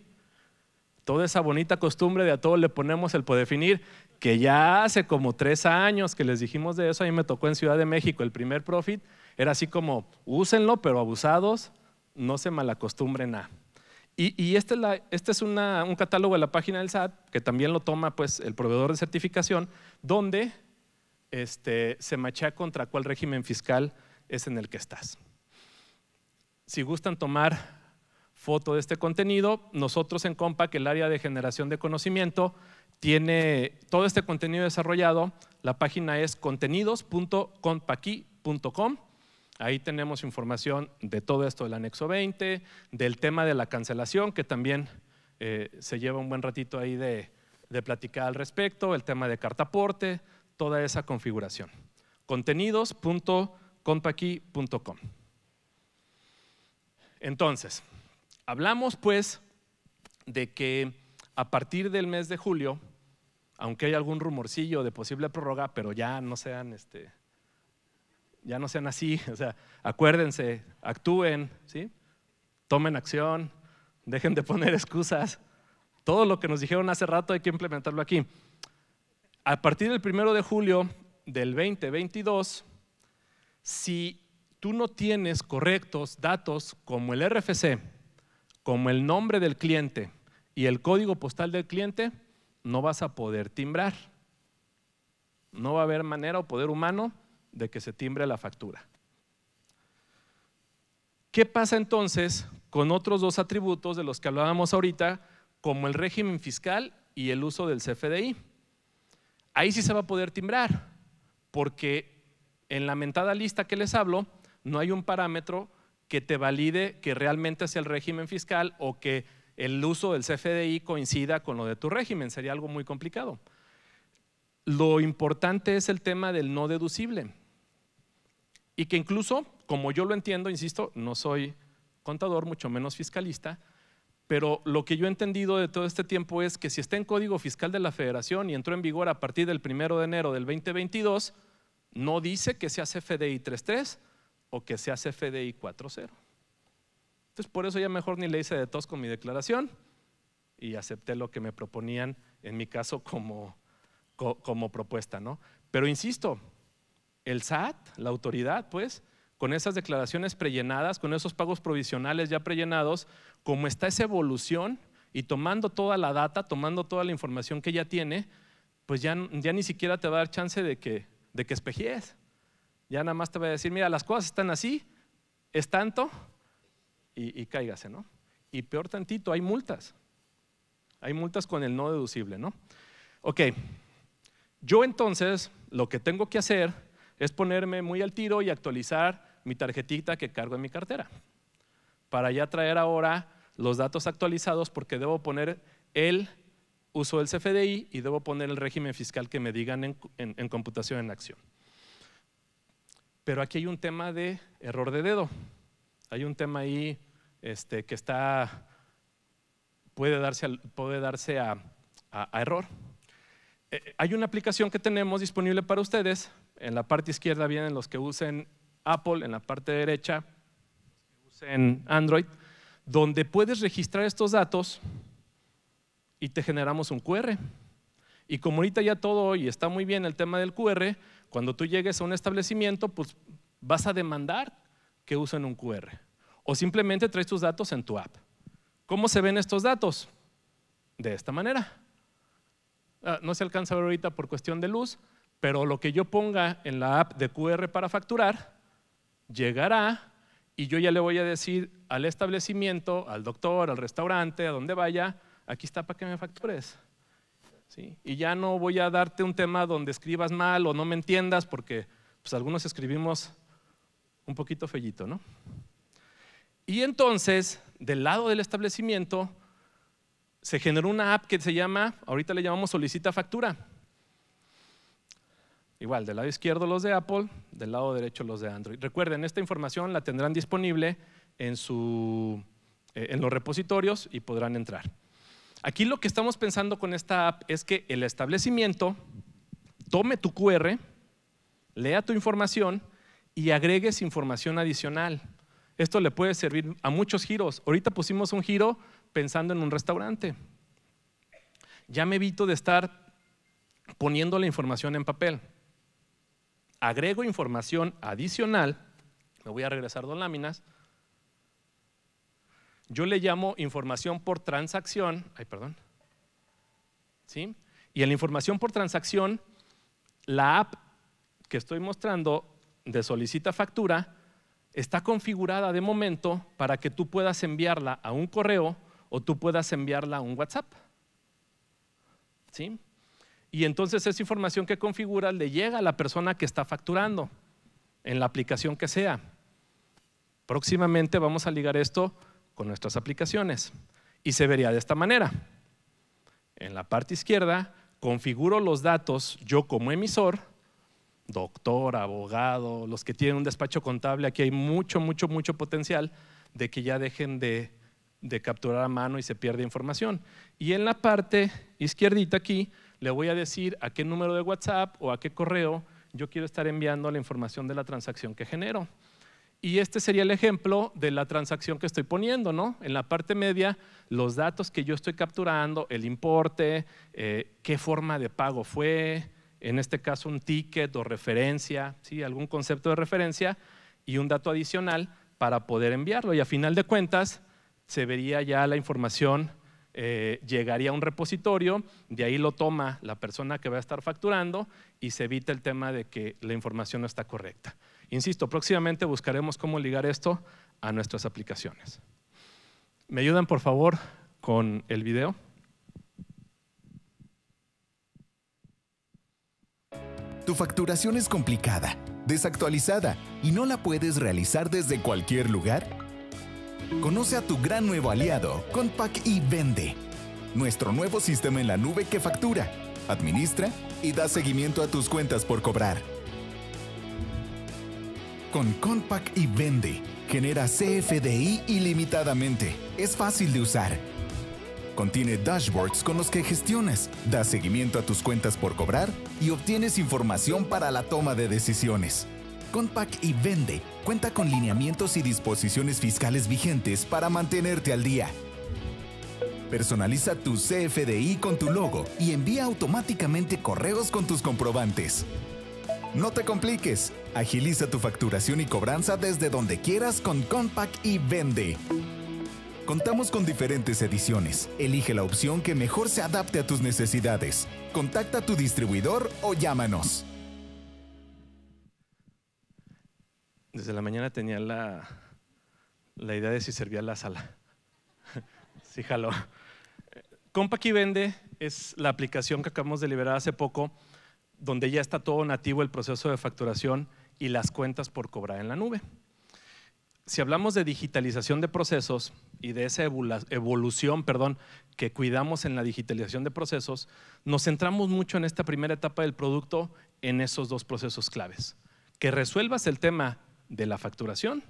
Toda esa bonita costumbre de a todos le ponemos el por definir, que ya hace como tres años que les dijimos de eso, ahí me tocó en Ciudad de México el primer profit, era así como, úsenlo, pero abusados, no se malacostumbren a. Y, este, este, es un catálogo de la página del SAT, que también lo toma pues, el proveedor de certificación, donde este, se machea contra cuál régimen fiscal es en el que estás. Si gustan tomar foto de este contenido, nosotros en Compaq, el área de generación de conocimiento, tiene todo este contenido desarrollado. La página es contenidos.compaqui.com Ahí tenemos información de todo esto del anexo 20, del tema de la cancelación, que también eh, se lleva un buen ratito ahí de, platicar al respecto, el tema de cartaporte, toda esa configuración. Contenidos.compaqui.com. Entonces, hablamos pues de que a partir del mes de julio, aunque hay algún rumorcillo de posible prórroga, pero ya no sean este, ya no sean así, o sea, acuérdense, actúen, ¿sí? Tomen acción, dejen de poner excusas. Todo lo que nos dijeron hace rato hay que implementarlo aquí. A partir del primero de julio del 2022, si tú no tienes correctos datos como el RFC, como el nombre del cliente y el código postal del cliente, no vas a poder timbrar. No va a haber manera o poder humano de que se timbre la factura. ¿Qué pasa entonces con otros dos atributos de los que hablábamos ahorita, como el régimen fiscal y el uso del CFDI? Ahí sí se va a poder timbrar, porque en la mentada lista que les hablo, no hay un parámetro que te valide que realmente sea el régimen fiscal o que el uso del CFDI coincida con lo de tu régimen. Sería algo muy complicado. Lo importante es el tema del no deducible y que incluso, como yo lo entiendo, insisto, no soy contador, mucho menos fiscalista, pero lo que yo he entendido de todo este tiempo es que si está en Código Fiscal de la Federación y entró en vigor a partir del 1 de enero del 2022, no dice que se hace FDI 3.3 o que se hace FDI 4.0. Entonces, por eso ya mejor ni le hice de tos con mi declaración y acepté lo que me proponían, en mi caso, como, como propuesta. ¿no? Pero insisto, el SAT, la autoridad, pues, con esas declaraciones prellenadas, con esos pagos provisionales ya prellenados, como está esa evolución y tomando toda la data, tomando toda la información que ya tiene, pues ya, ya ni siquiera te va a dar chance de que, de Ya nada más te va a decir, mira, las cosas están así, es tanto, y, y cáigase, ¿no? Y peor tantito, hay multas. Hay multas con el no deducible, ¿no? Ok, yo entonces lo que tengo que hacer es ponerme muy al tiro y actualizar mi tarjetita que cargo en mi cartera. Para ya traer ahora los datos actualizados porque debo poner el uso del CFDI y debo poner el régimen fiscal que me digan en, computación en acción. Pero aquí hay un tema de error de dedo. Hay un tema ahí este, que está, puede darse, a, error. Eh, eh, hay una aplicación que tenemos disponible para ustedes en la parte izquierda vienen los que usen Apple, en la parte derecha los que usen Android, donde puedes registrar estos datos y te generamos un QR. Y como ahorita ya todo y está muy bien el tema del QR, cuando tú llegues a un establecimiento, pues vas a demandar que usen un QR. O simplemente traes tus datos en tu app. ¿Cómo se ven estos datos? De esta manera. Ah, no se alcanza a ver ahorita por cuestión de luz, pero lo que yo ponga en la app de QR para facturar, llegará y yo ya le voy a decir al establecimiento, al doctor, al restaurante, a donde vaya, aquí está para que me factures. Y ya no voy a darte un tema donde escribas mal o no me entiendas, porque pues, algunos escribimos un poquito fellito, ¿no? Y entonces, del lado del establecimiento, se generó una app que se llama, ahorita le llamamos Solicita Factura Igual, del lado izquierdo los de Apple, del lado derecho los de Android. Recuerden, esta información la tendrán disponible en, eh, los repositorios y podrán entrar. Aquí lo que estamos pensando con esta app es que el establecimiento tome tu QR, lea tu información y agregues información adicional. Esto le puede servir a muchos giros. Ahorita pusimos un giro pensando en un restaurante. Ya me evito de estar poniendo la información en papel agrego información adicional, me voy a regresar dos láminas, yo le llamo información por transacción, ay, perdón, ¿sí? Y en la información por transacción, la app que estoy mostrando de solicita factura está configurada de momento para que tú puedas enviarla a un correo o tú puedas enviarla a un WhatsApp. ¿Sí? y entonces esa información que configura le llega a la persona que está facturando en la aplicación que sea. Próximamente vamos a ligar esto con nuestras aplicaciones y se vería de esta manera. En la parte izquierda configuro los datos yo como emisor, doctor, abogado, los que tienen un despacho contable, aquí hay mucho, mucho, mucho potencial de que ya dejen de, capturar a mano y se pierda información. Y en la parte izquierdita aquí le voy a decir a qué número de WhatsApp o a qué correo yo quiero estar enviando la información de la transacción que genero. Y este sería el ejemplo de la transacción que estoy poniendo, ¿no? En la parte media, los datos que yo estoy capturando, el importe, eh, qué forma de pago fue, en este caso un ticket o referencia, ¿sí? algún concepto de referencia y un dato adicional para poder enviarlo. Y a final de cuentas, se vería ya la información eh, llegaría a un repositorio, de ahí lo toma la persona que va a estar facturando y se evita el tema de que la información no está correcta. Insisto, próximamente buscaremos cómo ligar esto a nuestras aplicaciones. ¿Me ayudan por favor con el video? Tu facturación es complicada, desactualizada y no la puedes realizar desde cualquier lugar. Conoce a tu gran nuevo aliado, Compact y Vende. Nuestro nuevo sistema en la nube que factura, administra y da seguimiento a tus cuentas por cobrar. Con Compact y Vende, genera CFDI ilimitadamente. Es fácil de usar. Contiene dashboards con los que gestionas, da seguimiento a tus cuentas por cobrar y obtienes información para la toma de decisiones. Compact y Vende cuenta con lineamientos y disposiciones fiscales vigentes para mantenerte al día. Personaliza tu CFDI con tu logo y envía automáticamente correos con tus comprobantes. No te compliques. Agiliza tu facturación y cobranza desde donde quieras con Compact y Vende. Contamos con diferentes ediciones. Elige la opción que mejor se adapte a tus necesidades. Contacta a tu distribuidor o llámanos. desde la mañana tenía la, idea de si servía la sala. sí, jaló. Compa vende es la aplicación que acabamos de liberar hace poco, donde ya está todo nativo el proceso de facturación y las cuentas por cobrar en la nube. Si hablamos de digitalización de procesos y de esa evolución perdón, que cuidamos en la digitalización de procesos, nos centramos mucho en esta primera etapa del producto en esos dos procesos claves. Que resuelvas el tema de la facturación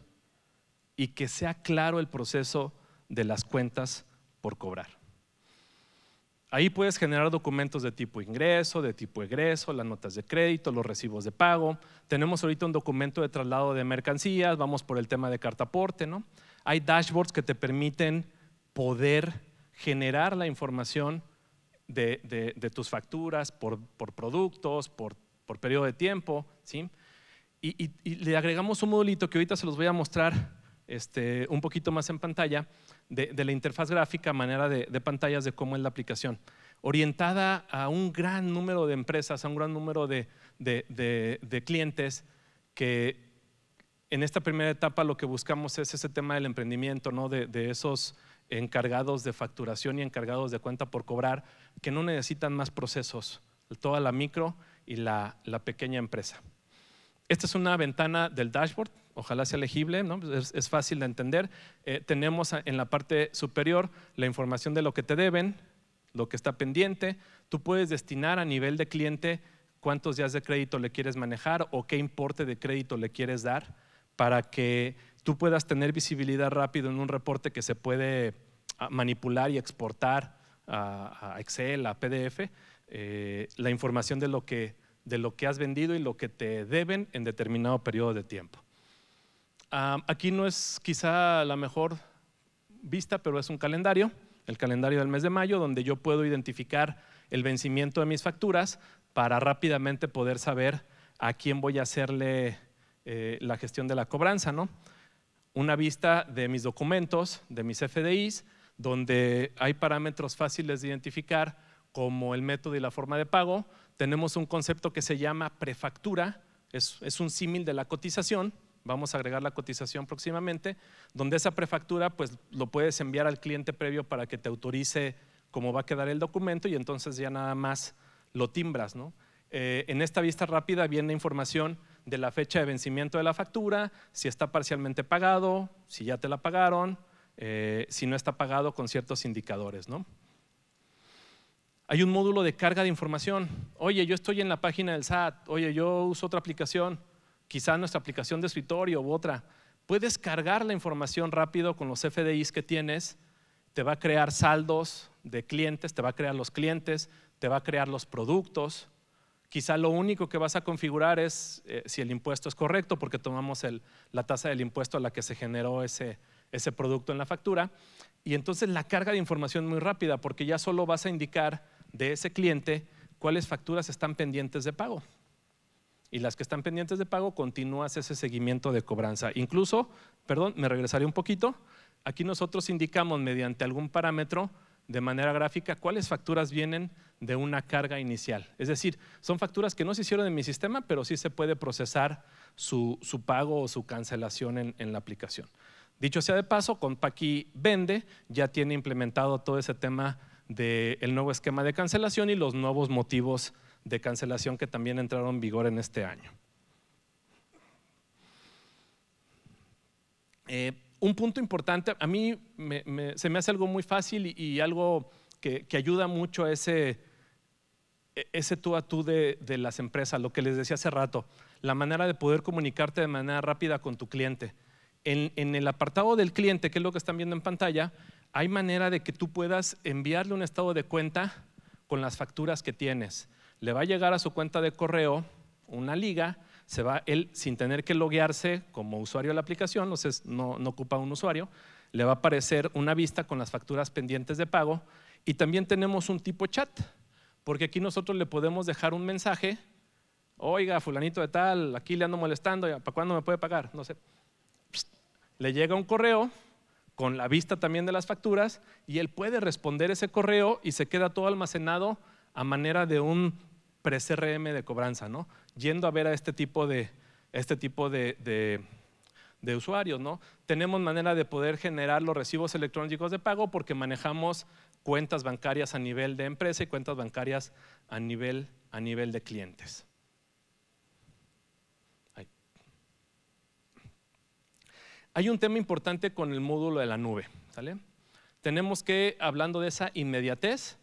y que sea claro el proceso de las cuentas por cobrar. Ahí puedes generar documentos de tipo ingreso, de tipo egreso, las notas de crédito, los recibos de pago. Tenemos ahorita un documento de traslado de mercancías, vamos por el tema de cartaporte, ¿no? Hay dashboards que te permiten poder generar la información de, tus facturas por, productos, por, por periodo de tiempo, ¿sí? y, le agregamos un modulito que ahorita se los voy a mostrar este, un poquito más en pantalla, de, la interfaz gráfica, manera de, pantallas de cómo es la aplicación, orientada a un gran número de empresas, a un gran número de, clientes que en esta primera etapa lo que buscamos es ese tema del emprendimiento, ¿no? de, esos encargados de facturación y encargados de cuenta por cobrar, que no necesitan más procesos, toda la micro y la pequeña empresa. Esta es una ventana del dashboard, ojalá sea legible, pues es, fácil de entender. Eh, tenemos en la parte superior la información de lo que te deben, lo que está pendiente. Tú puedes destinar a nivel de cliente cuántos días de crédito le quieres manejar o qué importe de crédito le quieres dar para que tú puedas tener visibilidad rápido en un reporte que se puede ah, manipular y exportar a, Excel, a PDF, eh, la información de lo que de lo que has vendido y lo que te deben en determinado periodo de tiempo. aquí no es quizá la mejor vista, pero es un calendario, el calendario del mes de mayo, donde yo puedo identificar el vencimiento de mis facturas para rápidamente poder saber a quién voy a hacerle eh, la gestión de la cobranza, ¿no? Una vista de mis documentos, de mis FDIs, donde hay parámetros fáciles de identificar como el método y la forma de pago, tenemos un concepto que se llama prefactura, es, un símil de la cotización, vamos a agregar la cotización próximamente, donde esa prefactura pues lo puedes enviar al cliente previo para que te autorice cómo va a quedar el documento y entonces ya nada más lo timbras. ¿no? Eh, en esta vista rápida viene información de la fecha de vencimiento de la factura, si está parcialmente pagado, si ya te la pagaron, eh, si no está pagado con ciertos indicadores. ¿no? Hay un módulo de carga de información. Oye, yo estoy en la página del SAT. Oye, yo uso otra aplicación, quizá nuestra aplicación de escritorio u otra. Puedes cargar la información rápido con los FDIs que tienes. Te va a crear saldos de clientes, te va a crear los clientes, te va a crear los productos. Quizá lo único que vas a configurar es eh, si el impuesto es correcto, porque tomamos la tasa del impuesto a la que se generó ese, ese producto en la factura. Y entonces la carga de información muy rápida, porque ya solo vas a indicar de ese cliente cuáles facturas están pendientes de pago. Y las que están pendientes de pago, continúas ese seguimiento de cobranza. Incluso, perdón, me regresaré un poquito. Aquí nosotros indicamos mediante algún parámetro de manera gráfica cuáles facturas vienen de una carga inicial. Es decir, son facturas que no se hicieron en mi sistema, pero sí se puede procesar su, pago o su cancelación en, la aplicación. Dicho sea de paso, con Paqui vende, ya tiene implementado todo ese tema del nuevo esquema de cancelación y los nuevos motivos de cancelación que también entraron en vigor en este año. Eh, un punto importante, a mí se me hace algo muy fácil y, algo que, ayuda mucho a ese, e, ese tú a tú de, las empresas, lo que les decía hace rato, la manera de poder comunicarte de manera rápida con tu cliente. En, en el apartado del cliente, que es lo que están viendo en pantalla, hay manera de que tú puedas enviarle un estado de cuenta con las facturas que tienes. Le va a llegar a su cuenta de correo una liga, se va él sin tener que loguearse como usuario de la aplicación, no, no, ocupa un usuario, le va a aparecer una vista con las facturas pendientes de pago y también tenemos un tipo chat, porque aquí nosotros le podemos dejar un mensaje, oiga, fulanito de tal, aquí le ando molestando, ¿para cuándo me puede pagar? No sé. Le llega un correo, con la vista también de las facturas y él puede responder ese correo y se queda todo almacenado a manera de un pre-CRM de cobranza, ¿no? Yendo a ver a este tipo de, este tipo usuarios, ¿no? Tenemos manera de poder generar los recibos electrónicos de pago porque manejamos cuentas bancarias a nivel de empresa y cuentas bancarias a a nivel de clientes. Hay un tema importante con el módulo de la nube. Tenemos que, hablando de esa inmediatez,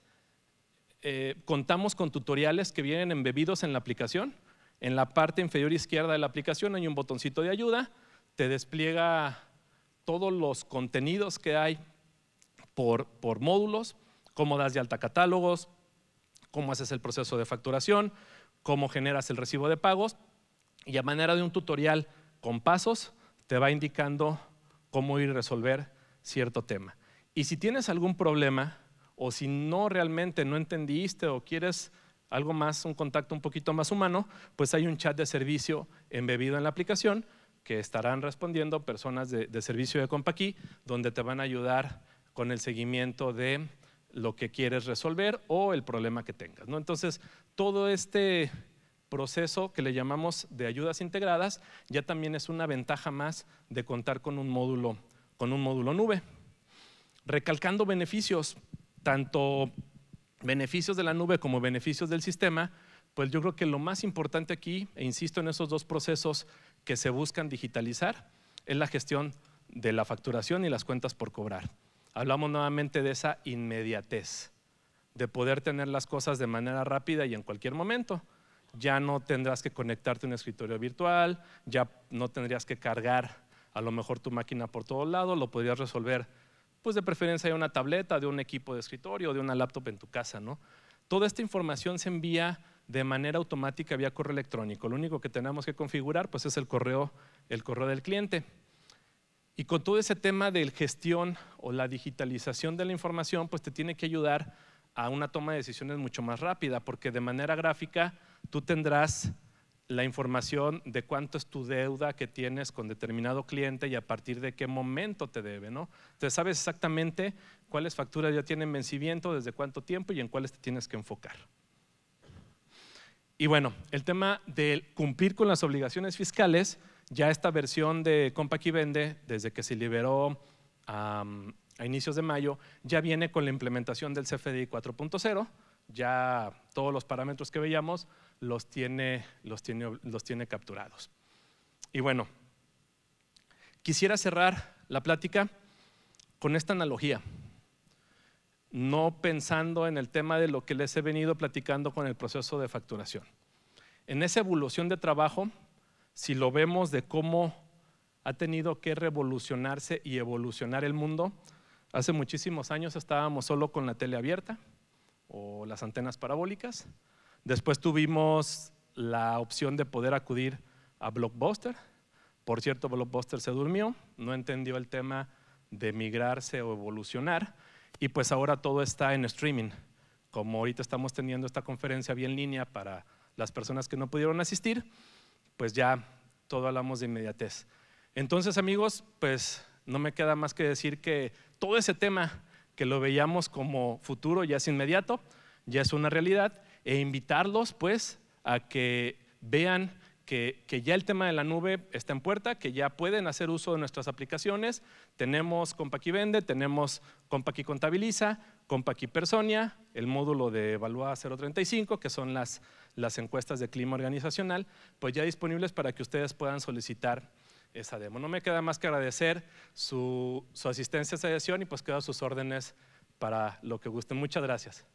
eh, contamos con tutoriales que vienen embebidos en la aplicación. En la parte inferior izquierda de la aplicación hay un botoncito de ayuda, te despliega todos los contenidos que hay por, por módulos, cómo das de alta catálogos, cómo haces el proceso de facturación, cómo generas el recibo de pagos y a manera de un tutorial con pasos te va indicando cómo ir a resolver cierto tema. Y si tienes algún problema o si no realmente no entendiste o quieres algo más, un contacto un poquito más humano, pues hay un chat de servicio embebido en la aplicación que estarán respondiendo personas de, servicio de CompaQui, donde te van a ayudar con el seguimiento de lo que quieres resolver o el problema que tengas. ¿no? Entonces, todo este proceso que le llamamos de ayudas integradas, ya también es una ventaja más de contar con un módulo, con un módulo nube. Recalcando beneficios, tanto beneficios de la nube como beneficios del sistema, pues yo creo que lo más importante aquí, e insisto en esos dos procesos que se buscan digitalizar, es la gestión de la facturación y las cuentas por cobrar. Hablamos nuevamente de esa inmediatez, de poder tener las cosas de manera rápida y en cualquier momento ya no tendrás que conectarte a un escritorio virtual, ya no tendrías que cargar a lo mejor tu máquina por todo lado, lo podrías resolver pues de preferencia de una tableta, de un equipo de escritorio, de una laptop en tu casa, Toda esta información se envía de manera automática vía correo electrónico. Lo único que tenemos que configurar pues es el correo, el correo del cliente. Y con todo ese tema de gestión o la digitalización de la información, pues te tiene que ayudar a una toma de decisiones mucho más rápida, porque de manera gráfica tú tendrás la información de cuánto es tu deuda que tienes con determinado cliente y a partir de qué momento te debe, ¿no? Entonces sabes exactamente cuáles facturas ya tienen vencimiento, desde cuánto tiempo y en cuáles te tienes que enfocar. Y bueno, el tema de cumplir con las obligaciones fiscales, ya esta versión de Compaq y Vende, desde que se liberó a inicios de mayo, ya viene con la implementación del CFDI 4.0, ya todos los parámetros que veíamos los tiene, capturados. Y bueno, quisiera cerrar la plática con esta analogía, no pensando en el tema de lo que les he venido platicando con el proceso de facturación. En esa evolución de trabajo, si lo vemos de cómo ha tenido que revolucionarse y evolucionar el mundo, hace muchísimos años estábamos solo con la tele abierta o las antenas parabólicas, Después tuvimos la opción de poder acudir a Blockbuster. Por cierto, Blockbuster se durmió, no entendió el tema de migrarse o evolucionar y pues ahora todo está en streaming. Como ahorita estamos teniendo esta conferencia bien en línea para las personas que no pudieron asistir, pues ya todo hablamos de inmediatez. Entonces, amigos, pues no me queda más que decir que todo ese tema que lo veíamos como futuro ya es inmediato, ya es una realidad e invitarlos pues a que vean que, ya el tema de la nube está en puerta, que ya pueden hacer uso de nuestras aplicaciones. Tenemos Compaqui Vende, tenemos Compaqui Contabiliza, Personia, el módulo de Evaluada 035, que son las, encuestas de clima organizacional, pues ya disponibles para que ustedes puedan solicitar esa demo. No me queda más que agradecer su, asistencia a esta sesión y pues quedo a sus órdenes para lo que gusten. Muchas gracias.